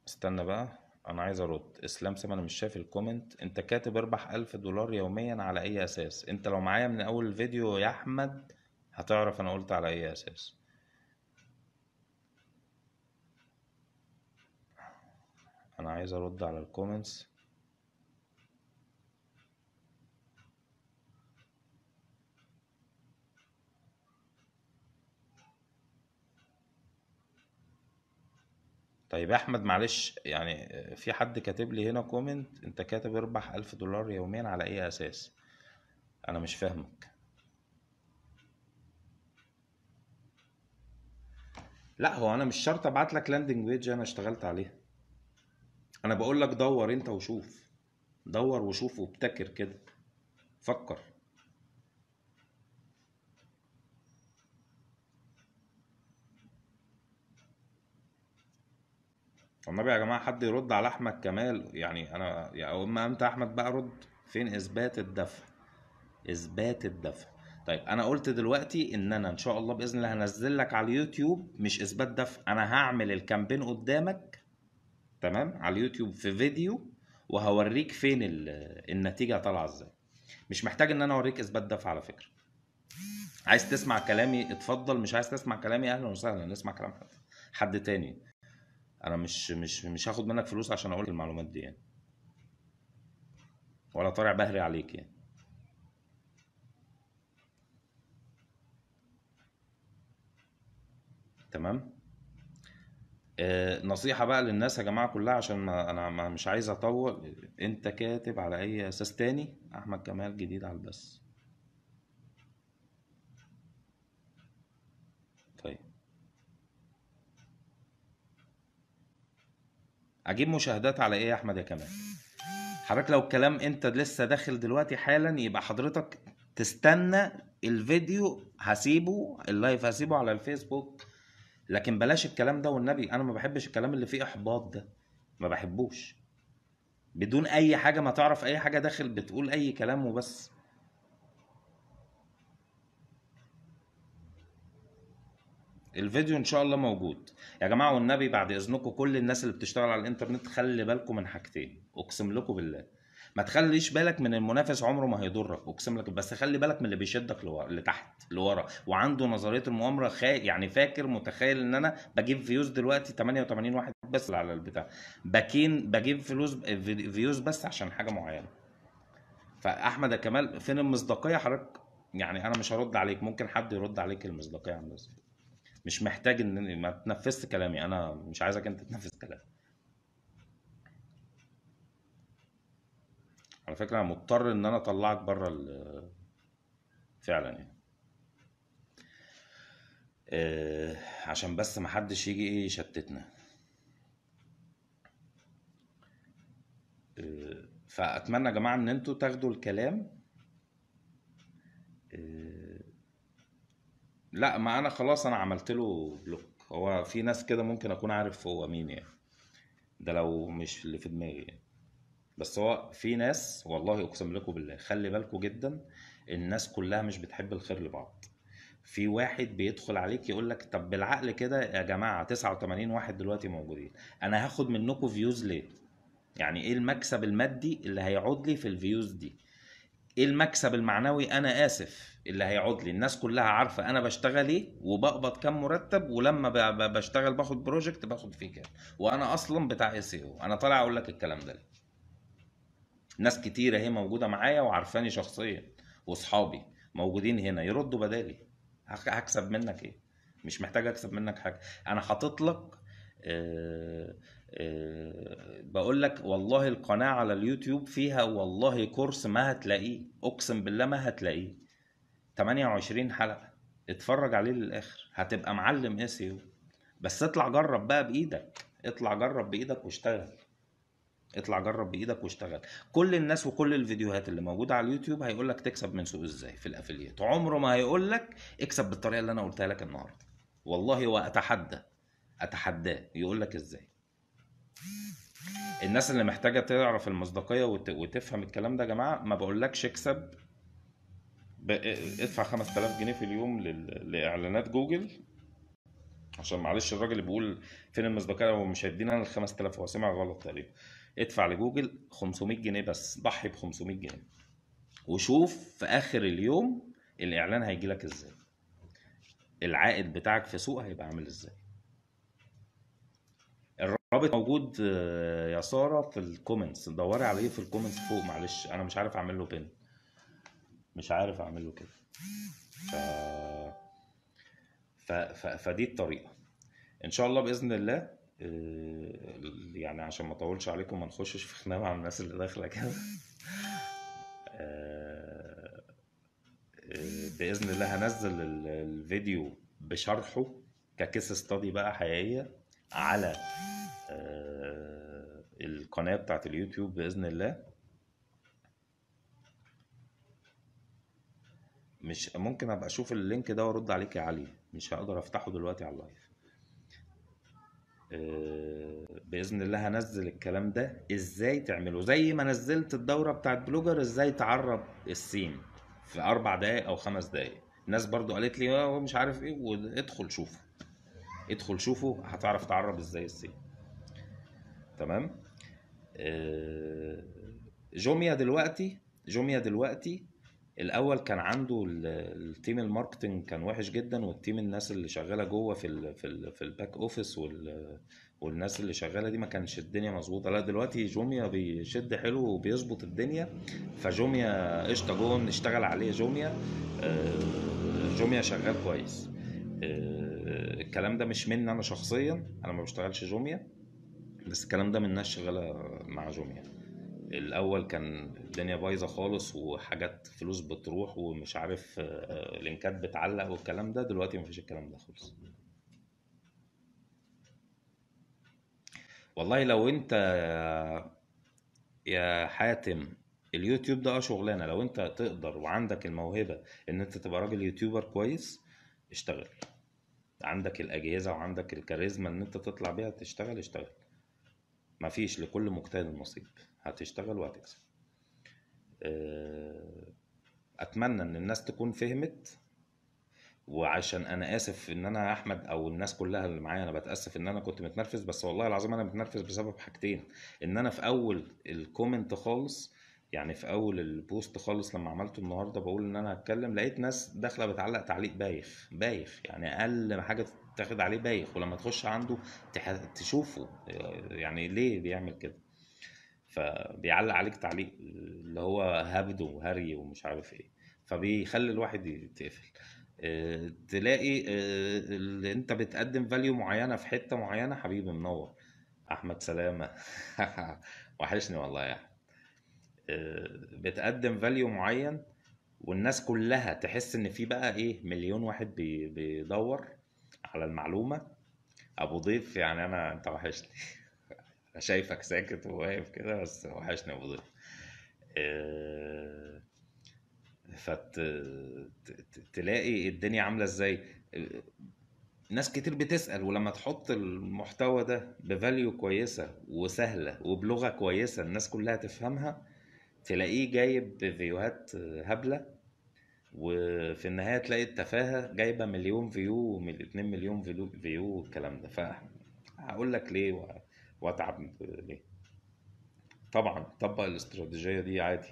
استنى بقى انا عايز ارد اسلام سام انا مش شايف الكومنت انت كاتب اربح ألف دولار يوميا على اي اساس انت لو معايا من اول الفيديو يا احمد هتعرف انا قلت على اي اساس انا عايز ارد على الكومنتس طيب يا احمد معلش يعني آه، في حد كاتب لي هنا كومنت انت كاتب اربح الف دولار يوميا على اي اساس انا مش فاهمك لا هو انا مش شرط ابعت لك لاندنج بيج انا اشتغلت عليها انا بقول لك دور انت وشوف دور وشوف وابتكر كده فكر والنبي يا جماعه حد يرد على احمد كمال يعني انا يا اما انت احمد بقى رد فين اثبات الدفع اثبات الدفع طيب انا قلت دلوقتي ان انا ان شاء الله باذن الله هنزل لك على اليوتيوب مش اثبات دفع انا هعمل الكامبين قدامك تمام على اليوتيوب في فيديو وهوريك فين النتيجه طالعه ازاي مش محتاج ان انا اوريك اثبات دفع على فكره عايز تسمع كلامي اتفضل مش عايز تسمع كلامي اهلا وسهلا نسمع كلام حد حد تاني انا مش مش مش هاخد منك فلوس عشان اقول المعلومات دي يعني ولا طالع بهري عليك يعني تمام آه، نصيحه بقى للناس يا جماعه كلها عشان ما انا ما مش عايز اطول انت كاتب على اي اساس تاني احمد كمال جديد على البث طيب اجيب مشاهدات على ايه يا احمد يا كمال حضرتك لو الكلام انت لسه داخل دلوقتي حالا يبقى حضرتك تستنى الفيديو هسيبه اللايف هسيبه على الفيسبوك لكن بلاش الكلام ده والنبي انا ما بحبش الكلام اللي فيه احباط ده ما بحبوش بدون اي حاجه ما تعرف اي حاجه داخل بتقول اي كلام وبس الفيديو ان شاء الله موجود يا جماعه والنبي بعد اذنكم كل الناس اللي بتشتغل على الانترنت خلي بالكم من حاجتين اقسم لكم بالله ما تخليش بالك من المنافس عمره ما هيضرك اقسم لك بس خلي بالك من اللي بيشدك لورا لتحت لورا وعنده نظريه المؤامره خا... يعني فاكر متخيل ان انا بجيب فيوز دلوقتي 88 واحد بس على البتاع باكين بجيب فلوس فيوز بس عشان حاجه معينه فاحمد يا كمال فين المصداقيه حضرتك يعني انا مش هرد عليك ممكن حد يرد عليك المصداقيه عامله ازاي مش محتاج ان ما تنفذش كلامي انا مش عايزك انت تنفذ كلامي على فكرة انا مضطر ان انا اطلعك بره فعلا يعني آه عشان بس محدش يجي يشتتنا آه فاتمنى يا جماعة ان انتوا تاخدوا الكلام آه لا ما انا خلاص انا عملت له بلوك هو في ناس كده ممكن اكون عارف هو مين يعني ده لو مش اللي في دماغي يعني بس هو في ناس والله اقسم لكم بالله خلي بالكم جدا الناس كلها مش بتحب الخير لبعض في واحد بيدخل عليك يقول لك طب بالعقل كده يا جماعه 89 واحد دلوقتي موجودين انا هاخد منكم فيوز ليه يعني ايه المكسب المادي اللي هيعود لي في الفيوز دي ايه المكسب المعنوي انا اسف اللي هيعود لي الناس كلها عارفه انا بشتغل ايه وبقبض كام مرتب ولما بشتغل باخد بروجكت باخد فيه كام وانا اصلا بتاع اي سي او انا طالع اقول لك الكلام ده ليه ناس كتيره هي موجوده معايا وعارفاني شخصيا واصحابي موجودين هنا يردوا بدالي هكسب منك ايه مش محتاج اكسب منك حاجه انا حاطط لك آه، آه، بقول لك والله القناه على اليوتيوب فيها والله كورس ما هتلاقيه اقسم بالله ما هتلاقيه 28 حلقه اتفرج عليه للاخر هتبقى معلم اسيو e بس اطلع جرب بقى بايدك اطلع جرب بايدك واشتغل اطلع جرب بايدك واشتغل كل الناس وكل الفيديوهات اللي موجوده على اليوتيوب هيقول لك تكسب من سوق ازاي في الافلييت عمره ما هيقول لك اكسب بالطريقه اللي انا قلتها لك النهارده والله واتحدى اتحداه يقول لك ازاي الناس اللي محتاجه تعرف المصداقيه وت... وتفهم الكلام ده يا جماعه ما بقولكش اكسب ب... ادفع 5000 جنيه في اليوم لل... لاعلانات جوجل عشان معلش الراجل اللي بيقول فين المصداقيه هو مش هيدينا انا ال 5000 هو سمع غلط تقريبا ادفع لجوجل 500 جنيه بس ضحي ب 500 جنيه وشوف في اخر اليوم الاعلان هيجي لك ازاي العائد بتاعك في سوق هيبقى عامل ازاي الرابط موجود آه، يا ساره في الكومنتس دوري عليه إيه في الكومنتس فوق معلش انا مش عارف اعمل له بين مش عارف اعمل له كده ف... ف... ف... فدي الطريقه ان شاء الله باذن الله آه، يعني عشان ما اطولش عليكم ما نخشش في خناقه مع الناس اللي داخله كده آه، آه، باذن الله هنزل الفيديو بشرحه ككيس ستادي بقى حقيقيه على القناه بتاعت اليوتيوب باذن الله مش ممكن ابقى اشوف اللينك ده وارد عليك يا علي مش هقدر افتحه دلوقتي على اللايف آه، باذن الله هنزل الكلام ده ازاي تعمله زي ما نزلت الدوره بتاعت بلوجر ازاي تعرب السين في اربع دقائق او خمس دقائق الناس برضو قالت لي آه، هو مش عارف ايه وادخل شوفه ادخل شوفه هتعرف تعرب ازاي السين تمام آه، جوميا دلوقتي جوميا دلوقتي الاول كان عنده التيم الماركتنج كان وحش جدا والتيم الناس اللي شغاله جوه في الـ في الـ في الباك اوفيس والناس اللي شغاله دي ما كانش الدنيا مظبوطه لا دلوقتي جوميا بيشد حلو وبيظبط الدنيا فجوميا قشطه جوه نشتغل عليه جوميا آه، جوميا شغال كويس آه، الكلام ده مش مني انا شخصيا انا ما بشتغلش جوميا بس الكلام ده من ناس شغاله مع جوميا الاول كان الدنيا بايظه خالص وحاجات فلوس بتروح ومش عارف آه، آه، لينكات بتعلق والكلام ده دلوقتي مفيش الكلام ده خالص والله لو انت يا حاتم اليوتيوب ده اه شغلانه لو انت تقدر وعندك الموهبه ان انت تبقى راجل يوتيوبر كويس اشتغل عندك الاجهزه وعندك الكاريزما ان انت تطلع بيها تشتغل اشتغل مفيش لكل مجتهد نصيب هتشتغل وهتكسب آه، اتمنى ان الناس تكون فهمت وعشان انا اسف ان انا احمد او الناس كلها اللي معايا انا بتاسف ان انا كنت متنرفز بس والله العظيم انا متنرفز بسبب حاجتين ان انا في اول الكومنت خالص يعني في اول البوست خالص لما عملته النهارده بقول ان انا هتكلم لقيت ناس داخله بتعلق تعليق بايخ بايخ يعني اقل حاجه تاخد عليه بايخ ولما تخش عنده تشوفه يعني ليه بيعمل كده فبيعلق عليك تعليق اللي هو هبد وهري ومش عارف ايه فبيخلي الواحد يتقفل آه، تلاقي آه، اللي انت بتقدم فاليو معينه في حته معينه حبيبي منور احمد سلامه وحشني والله يا احمد آه، بتقدم فاليو معين والناس كلها تحس ان في بقى ايه مليون واحد بيدور على المعلومه ابو ضيف يعني انا انت وحشني انا شايفك ساكت وواقف كده بس وحشني ابو فتلاقي آه، الدنيا عامله ازاي ناس كتير بتسأل ولما تحط المحتوى ده بفاليو كويسة وسهلة وبلغة كويسة الناس كلها تفهمها تلاقيه جايب فيوهات هبلة وفي النهاية تلاقي التفاهة جايبة مليون فيو ومن 2 مليون فيو والكلام ده فهقول لك ليه واتعب ليه طبعا طبق الاستراتيجيه دي عادي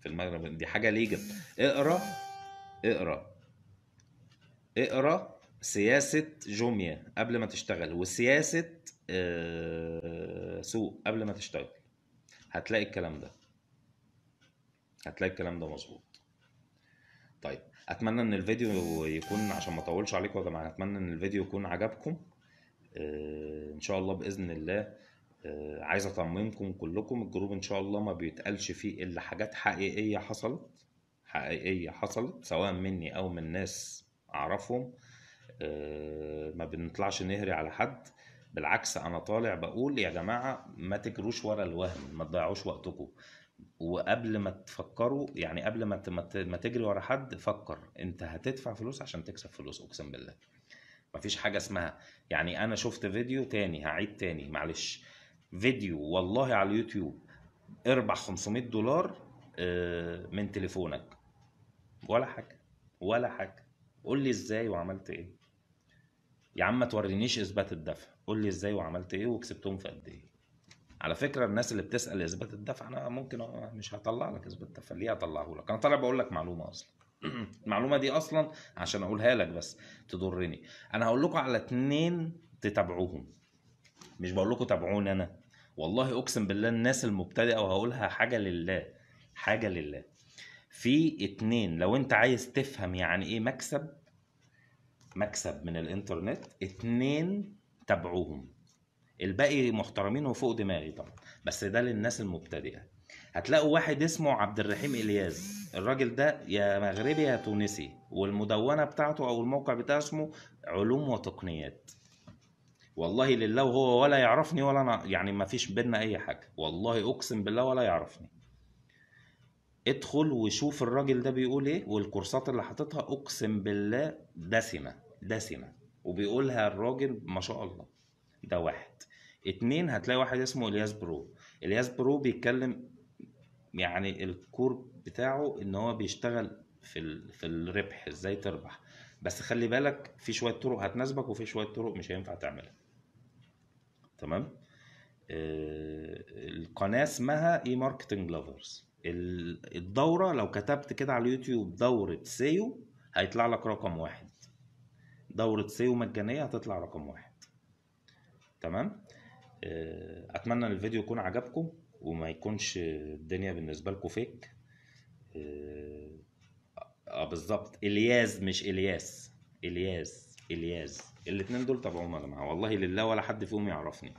في المغرب دي حاجه ليجل اقرا اقرا اقرا سياسه جوميا قبل ما تشتغل وسياسه آه، سوق قبل ما تشتغل هتلاقي الكلام ده هتلاقي الكلام ده مظبوط طيب اتمنى ان الفيديو يكون عشان ما اطولش عليكم يا جماعه اتمنى ان الفيديو يكون عجبكم آه، ان شاء الله باذن الله آه، عايز اطمنكم كلكم الجروب ان شاء الله ما بيتقالش فيه الا حاجات حقيقيه حصلت حقيقيه حصلت سواء مني او من ناس اعرفهم آه، ما بنطلعش نهري على حد بالعكس انا طالع بقول يا جماعه ما تجروش ورا الوهم ما تضيعوش وقتكم وقبل ما تفكروا يعني قبل ما ما تجري ورا حد فكر انت هتدفع فلوس عشان تكسب فلوس اقسم بالله مفيش حاجه اسمها يعني انا شفت فيديو تاني هعيد تاني معلش فيديو والله على اليوتيوب اربح 500 دولار آه، من تليفونك ولا حاجه ولا حاجه قول لي ازاي وعملت ايه يا عم ما تورينيش اثبات الدفع قول لي ازاي وعملت ايه وكسبتهم في قد ايه على فكره الناس اللي بتسال اثبات الدفع انا ممكن مش هطلع لك اثبات الدفع ليه اطلعه لك انا طالع بقول لك معلومه اصلا المعلومه دي اصلا عشان اقولها لك بس تضرني انا هقول لكم على اتنين تتابعوهم مش بقول لكم تابعوني انا والله اقسم بالله الناس المبتدئه وهقولها حاجه لله حاجه لله في اتنين لو انت عايز تفهم يعني ايه مكسب مكسب من الانترنت اتنين تابعوهم الباقي محترمين وفوق دماغي طبعا بس ده للناس المبتدئه هتلاقوا واحد اسمه عبد الرحيم الياز الراجل ده يا مغربي يا تونسي والمدونه بتاعته او الموقع بتاعه اسمه علوم وتقنيات والله لله وهو ولا يعرفني ولا انا يعني ما فيش بينا اي حاجه والله اقسم بالله ولا يعرفني ادخل وشوف الراجل ده بيقول ايه والكورسات اللي حاططها اقسم بالله دسمه دسمه وبيقولها الراجل ما شاء الله ده واحد اتنين هتلاقي واحد اسمه الياس برو الياس برو بيتكلم يعني الكور بتاعه ان هو بيشتغل في ال... في الربح ازاي تربح بس خلي بالك في شويه طرق هتناسبك وفي شويه طرق مش هينفع تعملها تمام آه القناه اسمها اي ماركتنج لافرز الدوره لو كتبت كده على اليوتيوب دوره سيو هيطلع لك رقم واحد دوره سيو مجانيه هتطلع رقم واحد تمام آه اتمنى الفيديو يكون عجبكم وما يكونش الدنيا بالنسبه لكم فيك اه, آه، بالظبط الياز مش الياس الياز الياز الاتنين دول تابعوهم يا جماعه والله لله ولا حد فيهم يعرفني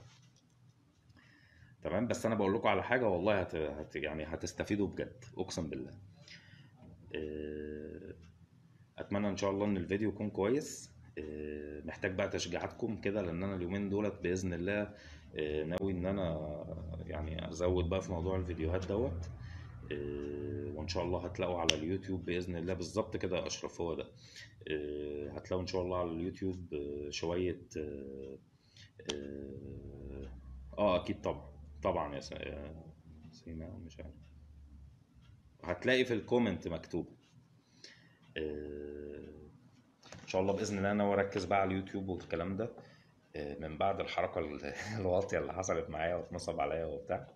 تمام بس انا بقول لكم على حاجه والله هت... هت... يعني هتستفيدوا بجد اقسم بالله آه، اتمنى ان شاء الله ان الفيديو يكون كويس آه، محتاج بقى تشجيعاتكم كده لان انا اليومين دولت باذن الله آه، ناوي ان انا يعني ازود بقى في موضوع الفيديوهات دوت آه، وان شاء الله هتلاقوا على اليوتيوب باذن الله بالظبط كده اشرف هو ده آه، هتلاقوا ان شاء الله على اليوتيوب شويه اه اكيد طبعا طبعا يا سينا مش عارف هتلاقي في الكومنت مكتوب ان شاء الله باذن الله انا واركز بقى على اليوتيوب والكلام ده من بعد الحركه الواطيه اللي حصلت معايا واتنصب عليا وبتاع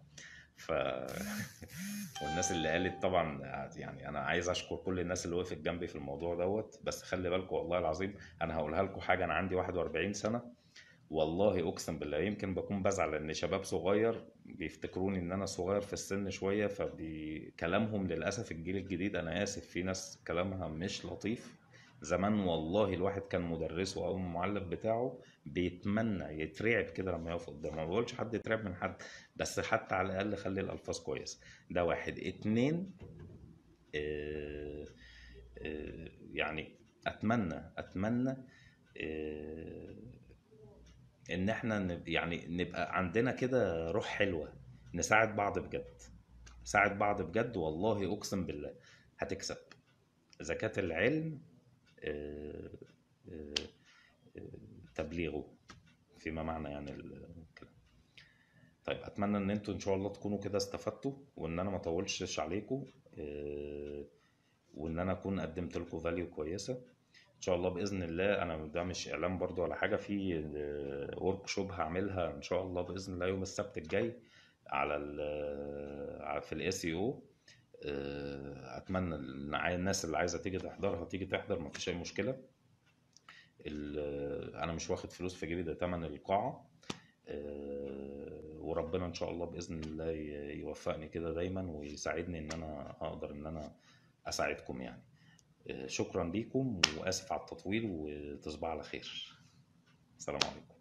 ف والناس اللي قالت طبعا يعني انا عايز اشكر كل الناس اللي وقفت جنبي في الموضوع دوت بس خلي بالكم والله العظيم انا هقولها لكم حاجه انا عندي 41 سنه والله اقسم بالله يمكن بكون بزعل ان شباب صغير بيفتكروني ان انا صغير في السن شويه فكلامهم للاسف الجيل الجديد انا اسف في ناس كلامها مش لطيف زمان والله الواحد كان مدرسه او المعلم بتاعه بيتمنى يترعب كده لما يقف قدامه ما بقولش حد يترعب من حد بس حتى على الاقل خلي الالفاظ كويسه ده واحد اتنين آه، آه، يعني اتمنى اتمنى آه، ان احنا يعني نبقى عندنا كده روح حلوه نساعد بعض بجد ساعد بعض بجد والله اقسم بالله هتكسب زكاه العلم تبليغه فيما معنى يعني الكلام طيب اتمنى ان انتوا ان شاء الله تكونوا كده استفدتوا وان انا ما اطولش عليكم آه، وان انا اكون قدمت لكم فاليو كويسه ان شاء الله باذن الله انا ده مش اعلان برضو ولا حاجه في ورك آه، شوب هعملها ان شاء الله باذن الله يوم السبت الجاي على آه، في الاس e او اتمنى الناس اللي عايزه تيجي تحضرها تيجي تحضر مفيش اي مشكله انا مش واخد فلوس في جيبي ده تمن القاعه آه، وربنا ان شاء الله باذن الله يوفقني كده دايما ويساعدني ان انا اقدر ان انا اساعدكم يعني آه، شكرا ليكم واسف على التطويل وتصبحوا على خير السلام عليكم